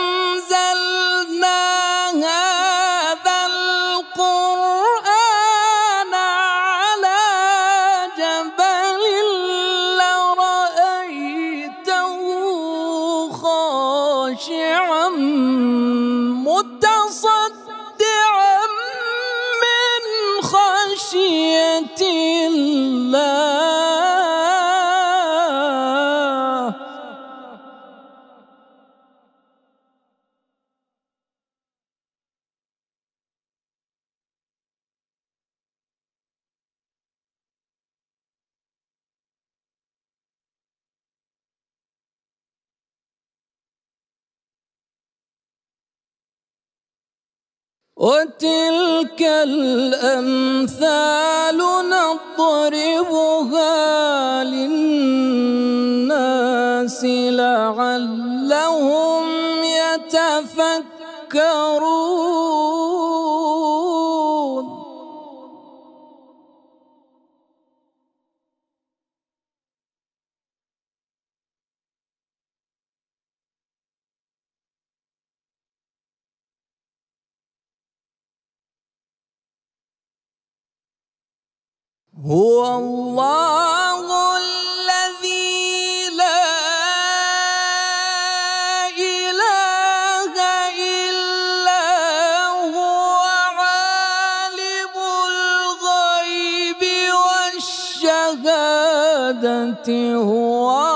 وتلك الأمثال نضربها للناس لعلهم يتفكرون هو الله الذي لا إله إلا هو عالم الغيب والشهادة هو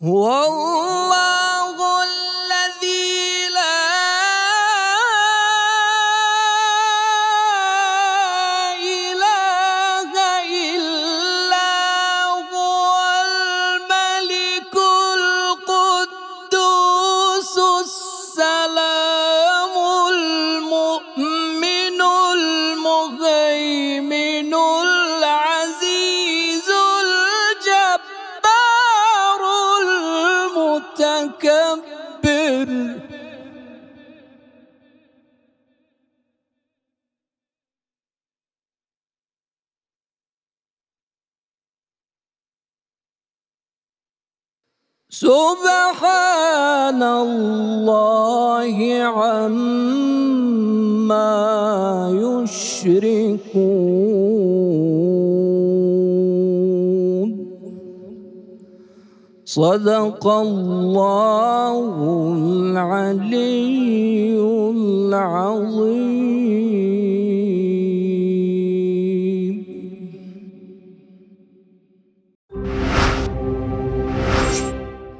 Whoa! صدق الله العلي العظيم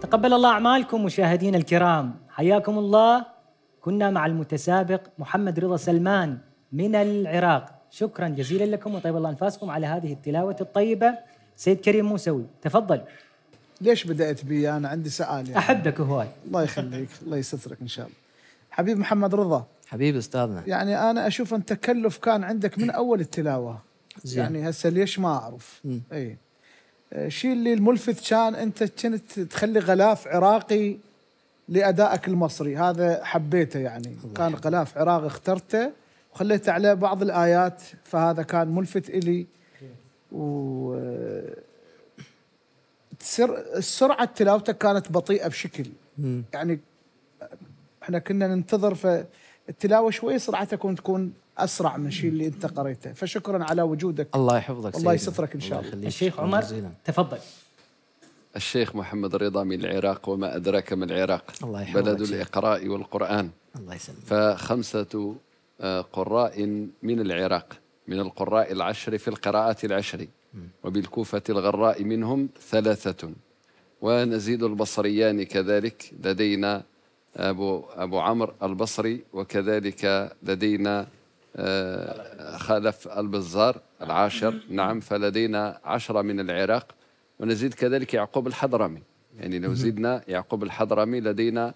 تقبل الله اعمالكم مشاهدينا الكرام حياكم الله كنا مع المتسابق محمد رضا سلمان من العراق شكرا جزيلا لكم وطيب الله انفاسكم على هذه التلاوه الطيبه سيد كريم موسوي تفضل ليش بدات بي انا عندي سؤال يعني. احبك هواي الله يخليك الله يسترك ان شاء الله حبيب محمد رضا حبيبي استاذنا يعني انا اشوف ان تكلف كان عندك من اول التلاوه زين. يعني هسه ليش ما اعرف اي الشيء آه، اللي الملفت كان انت كنت تخلي غلاف عراقي لادائك المصري هذا حبيته يعني الله. كان غلاف عراقي اخترته وخليت عليه بعض الايات فهذا كان ملفت الي و آه، سر سرعه تلاوته كانت بطيئه بشكل مم. يعني احنا كنا ننتظر فالتلاوه شوي سرعتها تكون تكون اسرع من الشيء اللي انت قريته فشكرا على وجودك الله يحفظك الله يسترك ان شاء الله الشيخ عمر تفضل الشيخ محمد رضا من العراق وما أدراك ما العراق الله يحفظك بلد الإقراء والقرآن الله يسلمك فخمسة آه، قراء من العراق من القراء العشر في القراءات العشر وبالكوفة الغراء منهم ثلاثة ونزيد البصريان كذلك لدينا أبو, أبو عمرو البصري وكذلك لدينا آه، خلف البزار العاشر نعم فلدينا عشرة من العراق ونزيد كذلك يعقوب الحضرمي يعني لو زدنا يعقوب الحضرمي لدينا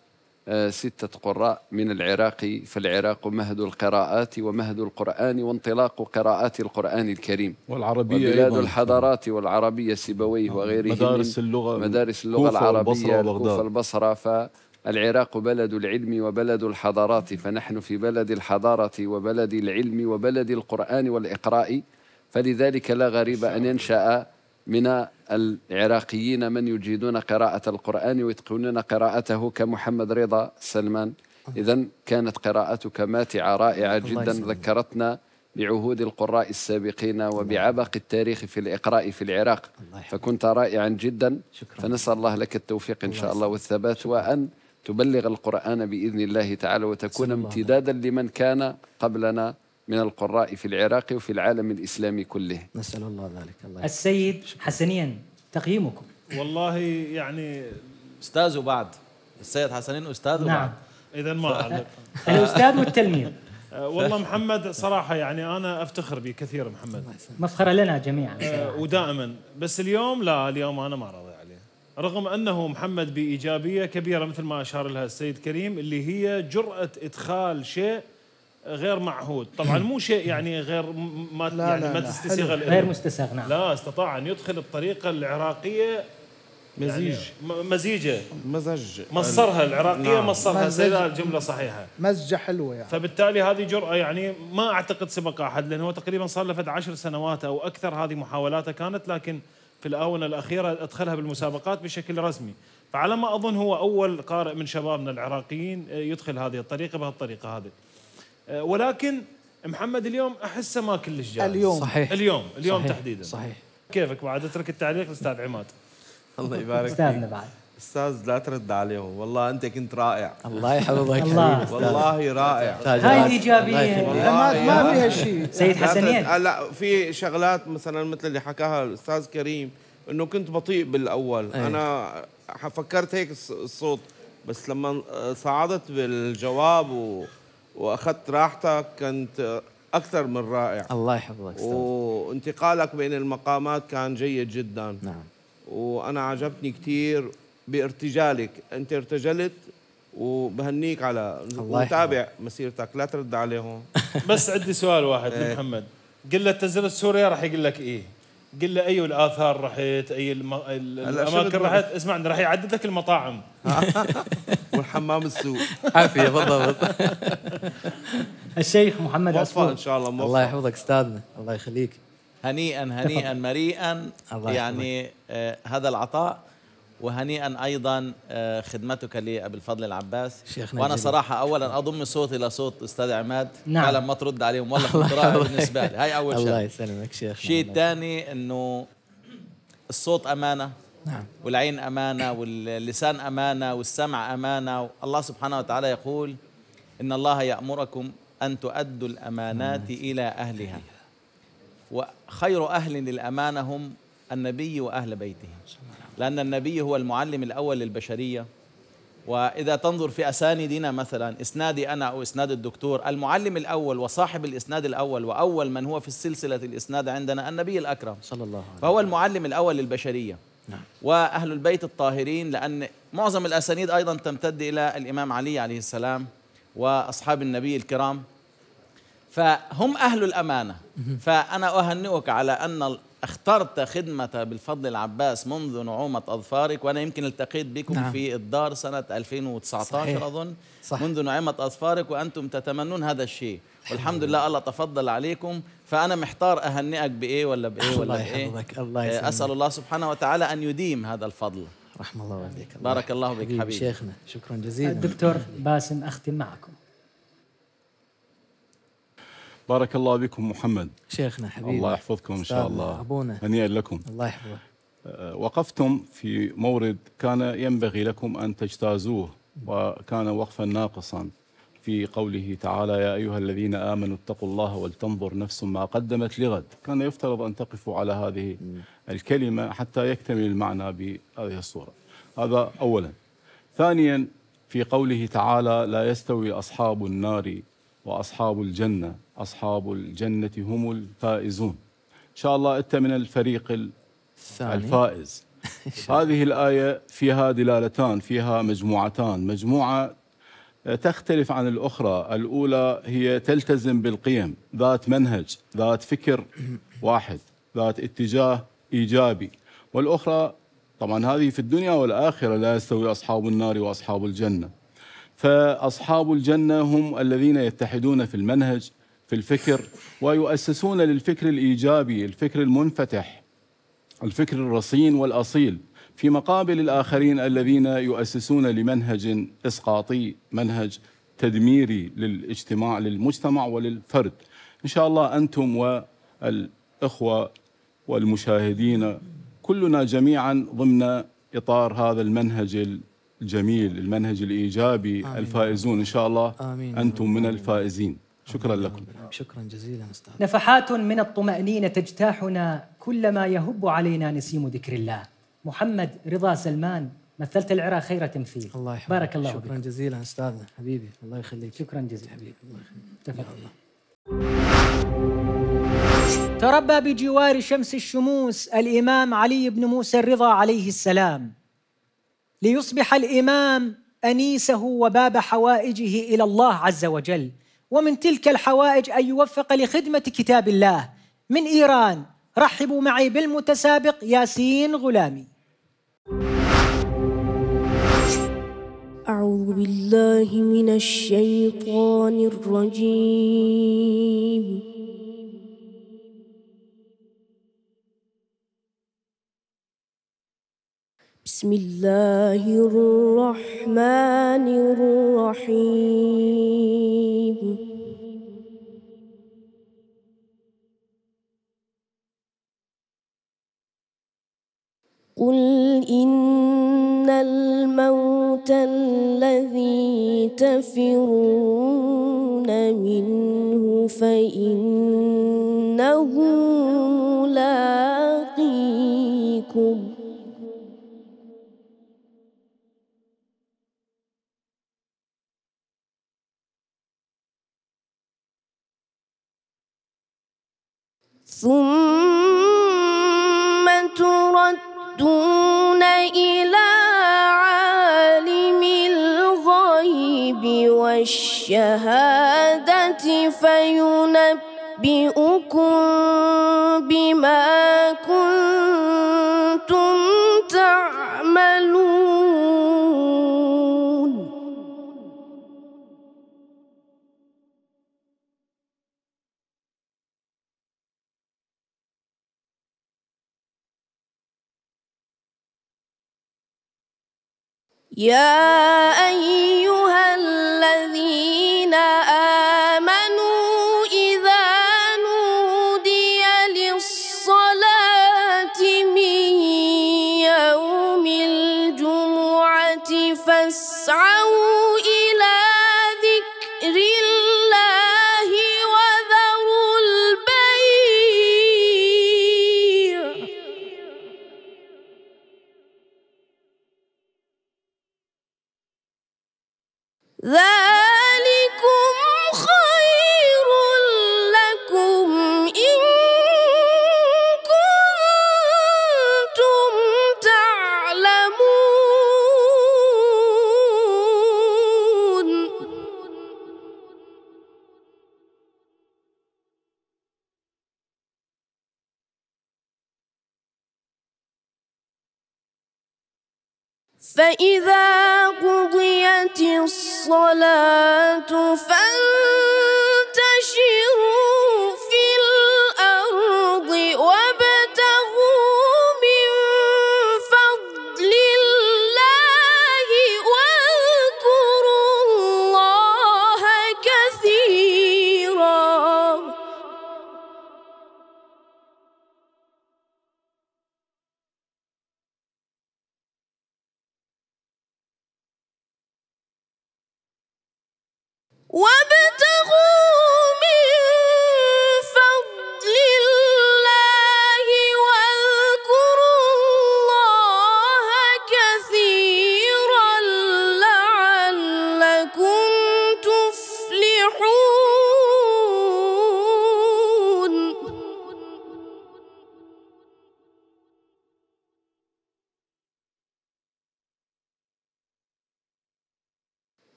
ستة قراء من العراق فالعراق مهد القراءات ومهد القرآن وانطلاق قراءات القرآن الكريم والعربية وبلاد الحضارات والعربية سيبويه نعم. وغيره مدارس اللغة مدارس اللغة كوفة العربية كوفة البصرة فالعراق بلد العلم وبلد الحضارات فنحن في بلد الحضارة وبلد العلم وبلد القرآن والإقراء فلذلك لا غريب أن ينشأ من العراقيين من يجيدون قراءة القرآن ويتقنون قراءته كمحمد رضا سلمان إذا كانت قراءتك ماتعة رائعة جدا ذكرتنا بعهود القراء السابقين وبعبق نعم. التاريخ في الإقراء في العراق فكنت رائعا جدا فنسأل الله لك التوفيق إن شاء الله والثبات وأن تبلغ القرآن بإذن الله تعالى وتكون امتدادا لمن كان قبلنا من القراء في العراق وفي العالم الإسلامي كله نسأل الله ذلك الله السيد حسنيا تقييمكم والله يعني أستاذ وبعد السيد حسنين أستاذ نعم. وبعد إذا ما أعلق الأستاذ والتلميذ أه، والله محمد صراحة يعني أنا أفتخر به كثير محمد مفخرة لنا جميعا أه، ودائما بس اليوم لا اليوم أنا ما راضي عليه رغم أنه محمد بإيجابية كبيرة مثل ما أشار لها السيد كريم اللي هي جرأة إدخال شيء غير معهود طبعا مو شيء يعني غير ما لا يعني لا ما تستسيغ غير مستساغ نعم لا استطاع ان يدخل الطريقه العراقيه مزيج يعني مزيجه مزج مصرها العراقيه نعم. مصرها مزج الجمله صحيحه مزجه حلوه يعني فبالتالي هذه جرأه يعني ما اعتقد سبق احد لانه تقريبا صار له فد 10 سنوات او اكثر هذه محاولاته كانت لكن في الاونه الاخيره ادخلها بالمسابقات بشكل رسمي فعلى ما اظن هو اول قارئ من شبابنا العراقيين يدخل هذه الطريقه بهالطريقه هذه آه، ولكن محمد اليوم احسه ما كلش جاهز اليوم صحيح اليوم اليوم صحيح. تحديدا صحيح كيفك بعد اترك التعليق استاذ عماد الله يبارك فيك استاذنا بعد استاذ لا ترد عليه والله انت كنت رائع الله يحفظك الله والله رائع هاي الايجابيه ما ما فيها شيء سيد حسنين لا في شغلات مثلا مثل اللي حكاها الاستاذ كريم انه كنت بطيء بالاول أيه. انا فكرت هيك الصوت بس لما صعدت بالجواب و واخذت راحتك كانت اكثر من رائع الله يحفظك وانتقالك بين المقامات كان جيد جدا نعم وانا عجبتني كثير بارتجالك انت ارتجلت وبهنيك على متابع مسيرتك لا ترد عليهم بس عندي سؤال واحد لمحمد إيه. قل له تزرت سوريا راح يقول لك ايه قل له اي أيوة الاثار رحت اي أيوة الاماكن رحت اسمع راح يعدد لك المطاعم والحمام السوق عافيه بالضبط الشيخ محمد عصفور ان شاء الله موفق. الله يحفظك استاذنا الله يخليك هنيئا هنيئا مريئا الله يعني آه هذا العطاء وهنيئا ايضا آه، خدمتك لابي الفضل العباس شيخنا وانا جديد. صراحه اولا اضم صوتي لصوت استاذ عماد نعم فعلا ما ترد عليهم ولا فقراء بالنسبه لي هاي اول شيء الله يسلمك شيخنا الشيء الثاني انه الصوت امانه نعم والعين امانه واللسان امانه والسمع امانه الله سبحانه وتعالى يقول ان الله يامركم ان تؤدوا الامانات الى اهلها وخير اهل للامانه هم النبي واهل بيته لأن النبي هو المعلم الأول للبشرية وإذا تنظر في أساندنا مثلا إسنادي أنا أو إسناد الدكتور المعلم الأول وصاحب الإسناد الأول وأول من هو في السلسلة الإسناد عندنا النبي الأكرم صلى الله عليه وسلم فهو المعلم الأول للبشرية نعم. وأهل البيت الطاهرين لأن معظم الأسانيد أيضا تمتد إلى الإمام علي عليه السلام وأصحاب النبي الكرام فهم أهل الأمانة فأنا أهنئك على أن اخترت خدمة بالفضل العباس منذ نعومة أظفارك وأنا يمكن التقيت بكم نعم. في الدار سنة 2019 صحيح. أظن صح. منذ نعومة أظفارك وأنتم تتمنون هذا الشيء والحمد لله الله تفضل عليكم فأنا محتار أهنئك بإيه ولا بإيه ولا الله بإيه يحفظك. الله يسلمك أسأل الله سبحانه وتعالى أن يديم هذا الفضل رحم الله والديك بارك الله بك حبيبي شيخنا شكرا جزيلا الدكتور باسم أختم معكم بارك الله بكم محمد شيخنا حبيبي الله يحفظكم ان شاء الله ابونا هنيئا لكم الله يحفظك آه، وقفتم في مورد كان ينبغي لكم ان تجتازوه وكان وقفا ناقصا في قوله تعالى يا ايها الذين امنوا اتقوا الله ولتنظر نفس ما قدمت لغد كان يفترض ان تقفوا على هذه الكلمه حتى يكتمل المعنى بهذه الصوره هذا اولا ثانيا في قوله تعالى لا يستوي اصحاب النار واصحاب الجنه أصحاب الجنة هم الفائزون إن شاء الله أنت من الفريق الثاني. الفائز هذه الآية فيها دلالتان فيها مجموعتان مجموعة آه، تختلف عن الأخرى الأولى هي تلتزم بالقيم ذات منهج ذات فكر واحد ذات اتجاه إيجابي والأخرى طبعا هذه في الدنيا والآخرة لا يستوي أصحاب النار وأصحاب الجنة فأصحاب الجنة هم الذين يتحدون في المنهج في الفكر ويؤسسون للفكر الايجابي، الفكر المنفتح، الفكر الرصين والاصيل، في مقابل الاخرين الذين يؤسسون لمنهج اسقاطي، منهج تدميري للاجتماع للمجتمع وللفرد. ان شاء الله انتم والاخوه والمشاهدين كلنا جميعا ضمن اطار هذا المنهج الجميل المنهج الايجابي آمين الفائزون ان شاء الله آمين انتم من الفائزين شكرا لكم شكرا جزيلا أستاذ نفحات من الطمأنينة تجتاحنا كلما يهب علينا نسيم ذكر الله محمد رضا سلمان مثلت العراق خير تمثيل الله يحبك. بارك الله شكرا بك. جزيلا أستاذنا حبيبي الله يخليك شكرا جزيلا حبيبي الله يخليك تربى بجوار شمس الشموس الإمام علي بن موسى الرضا عليه السلام ليصبح الإمام أنيسه وباب حوائجه إلى الله عز وجل ومن تلك الحوائج أن يوفق لخدمة كتاب الله من إيران رحبوا معي بالمتسابق ياسين غلامي أعوذ بالله من الشيطان الرجيم بسم الله الرحمن الرحيم قل إن الموت الذي تفرون منه فإنه ملاقيكم ثم تردون إلى عالم الغيب والشهادة فينبئكم بما كنتم تعملون يا أيها الذين آمنوا إذا نودي للصلاة من يوم الجمعة فاسعوا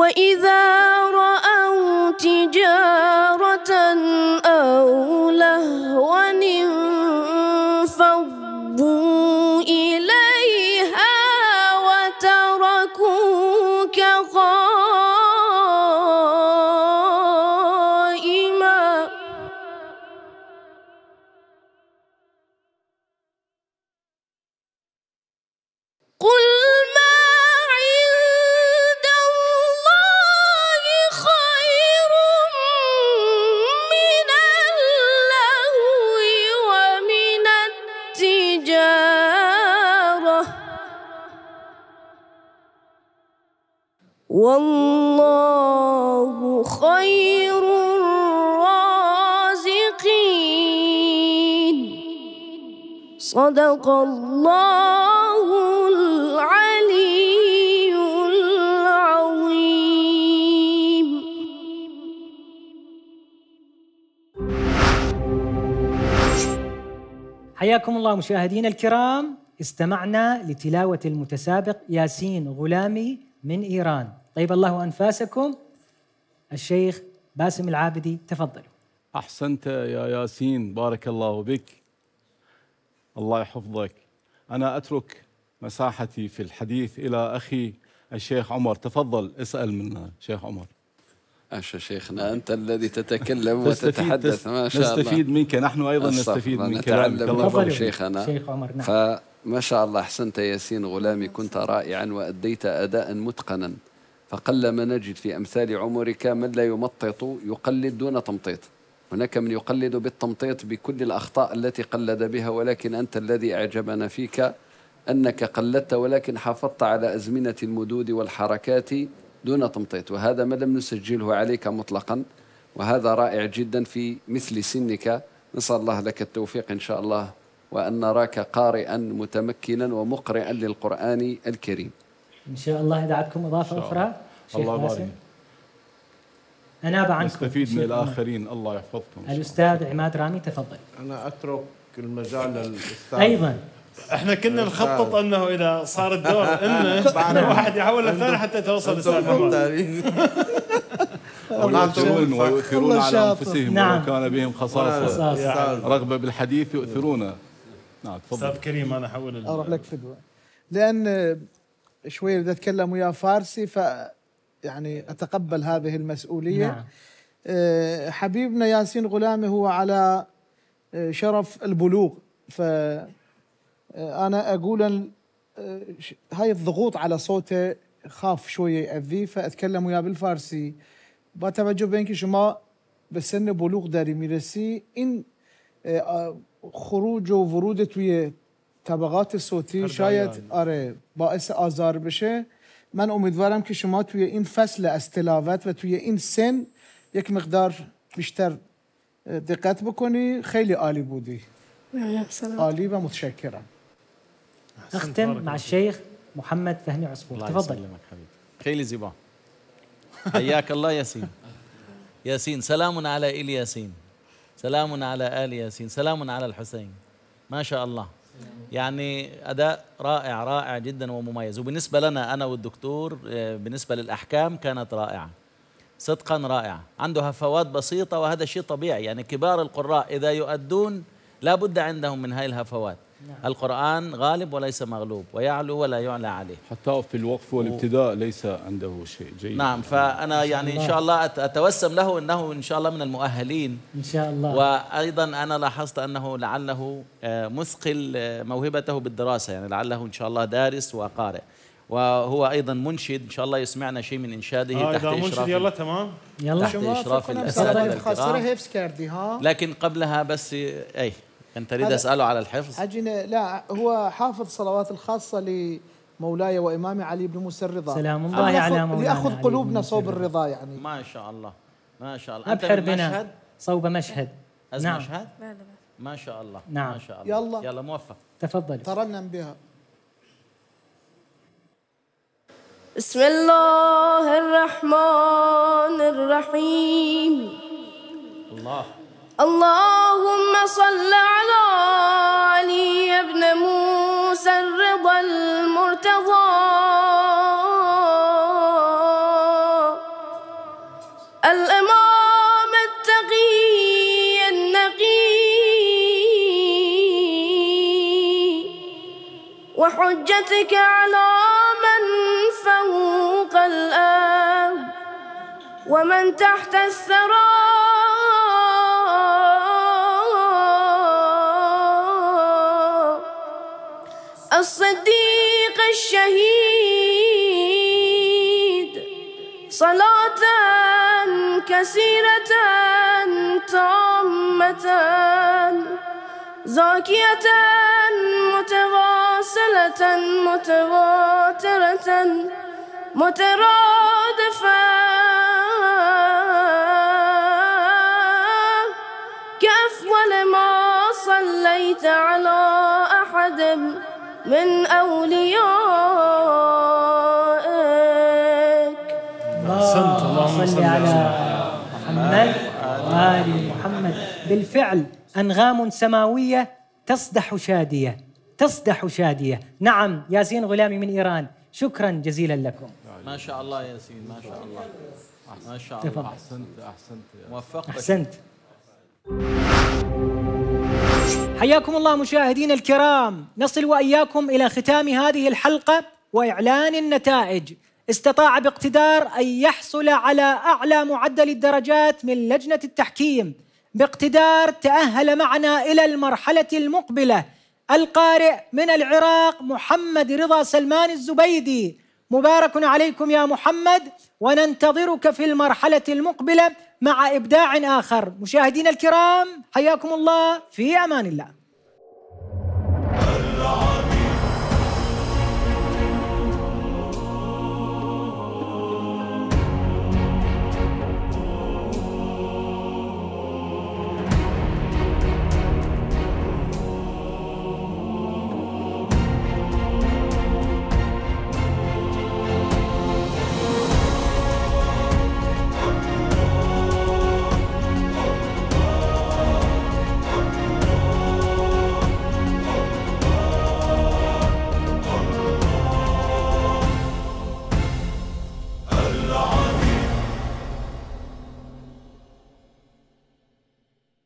وإذا والله خير الرازقين صدق الله العلي العظيم حياكم الله مشاهدينا الكرام استمعنا لتلاوة المتسابق ياسين غلامي من إيران طيب الله أنفاسكم الشيخ باسم العابدي تفضل أحسنت يا ياسين بارك الله بك الله يحفظك أنا أترك مساحتي في الحديث إلى أخي الشيخ عمر تفضل اسأل منا شيخ عمر أشا شيخنا أنت الذي تتكلم وتتحدث ما شاء الله نستفيد منك نحن أيضا نستفيد منك نتعلم شيخنا شيخ عمر نعم. فما شاء الله أحسنت ياسين غلامي كنت رائعا وأديت أداء متقنا فقلما نجد في أمثال عمرك من لا يمطط يقلد دون تمطيط هناك من يقلد بالتمطيط بكل الأخطاء التي قلد بها ولكن أنت الذي أعجبنا فيك أنك قلدت ولكن حافظت على أزمنة المدود والحركات دون تمطيط وهذا ما لم نسجله عليك مطلقا وهذا رائع جدا في مثل سنك نسأل الله لك التوفيق إن شاء الله وأن نراك قارئا متمكنا ومقرئا للقرآن الكريم ان شاء الله اذا عندكم اضافه اخرى شيخ الله يبارك اناب عنكم نستفيد من الاخرين الله يحفظكم الاستاذ عماد رامي تفضل انا اترك المجال للاستاذ ايضا احنا كنا نخطط انه اذا صار الدور انه واحد يحول للثاني حتى يتوصل للاستاذ ويؤثرون ويؤثرون على انفسهم نعم. ولو كان بهم خصاصه رغبه بالحديث يؤثرون نعم تفضل استاذ كريم انا احول اروح لك فدوه لان شوي بدي اتكلم وياه فارسي ف يعني اتقبل هذه المسؤوليه نعم. آه، حبيبنا ياسين غلامي هو على آه، شرف البلوغ ف آه، انا اقول هاي الضغوط على صوته خاف شويه ياذيه فاتكلم وياه بالفارسي بتوجه بينك شما بسن بلوغ داري ميرسي ان خروج وورود توی طبقات صوتی شاید آره باعث آزار بشه من امیدوارم که شما توی این فصل از تلاوت و توی این سن یک مقدار بیشتر دقت بکنی خیلی عالی بودی عالی و متشکرم نختم مع الشیخ محمد فهنی عصفور تفضل خیلی حبیبی الله یاسین یاسین سلام علی الیاسین سلام علی آل یاسین سلام علی الحسین ما شاء الله يعني اداء رائع رائع جدا ومميز وبالنسبه لنا انا والدكتور آه، بالنسبه للاحكام كانت رائعه صدقا رائعه عنده هفوات بسيطه وهذا شيء طبيعي يعني كبار القراء اذا يؤدون لا بد عندهم من هاي الهفوات نعم. القرآن غالب وليس مغلوب ويعلو ولا يعلى عليه حتى في الوقف والابتداء ليس عنده شيء جيد نعم فأنا يعني إن شاء الله أتوسم له أنه إن شاء الله من المؤهلين إن شاء الله وأيضا أنا لاحظت أنه لعله آه، مثقل آه، موهبته بالدراسة يعني لعله إن شاء الله دارس وقارئ وهو ايضا منشد ان شاء الله يسمعنا شيء من انشاده آه تحت اشراف يلا تمام يلا تحت اشراف الاساتذه لكن قبلها بس آه، اي كان تريد اساله على الحفظ اجينا لا هو حافظ صلوات الخاصه لمولاي وامامي علي بن موسى الرضا سلام الله على مولانا لياخذ قلوبنا صوب الرضا يعني ما شاء الله ما شاء الله ابحر بنا صوب مشهد نعم مشهد ما شاء الله نعم ما شاء الله يلا يلا موفق تفضل ترنم بها بسم الله الرحمن الرحيم الله اللهم صل على علي بن موسى الرضا المرتضى الأمام التقي النقي وحجتك على من فوق الأرض ومن تحت الثرى الصديق الشهيد صلاة كثيرة تامة زاكية متواصلة متواترة مترادفة كأفضل ما صليت على أحد من أوليائك أحسنت اللهم صل على محمد وآل محمد بالفعل أنغام سماوية تصدح شادية تصدح شادية نعم ياسين غلامي من إيران شكرا جزيلا لكم ما شاء الله ياسين ما شاء الله ما شاء الله أحسنت أحسنت موفق أحسنت حياكم الله مشاهدينا الكرام نصل واياكم الى ختام هذه الحلقه واعلان النتائج استطاع باقتدار ان يحصل على اعلى معدل الدرجات من لجنه التحكيم باقتدار تاهل معنا الى المرحله المقبله القارئ من العراق محمد رضا سلمان الزبيدي مبارك عليكم يا محمد وننتظرك في المرحله المقبله مع إبداع آخر مشاهدينا الكرام حياكم الله في أمان الله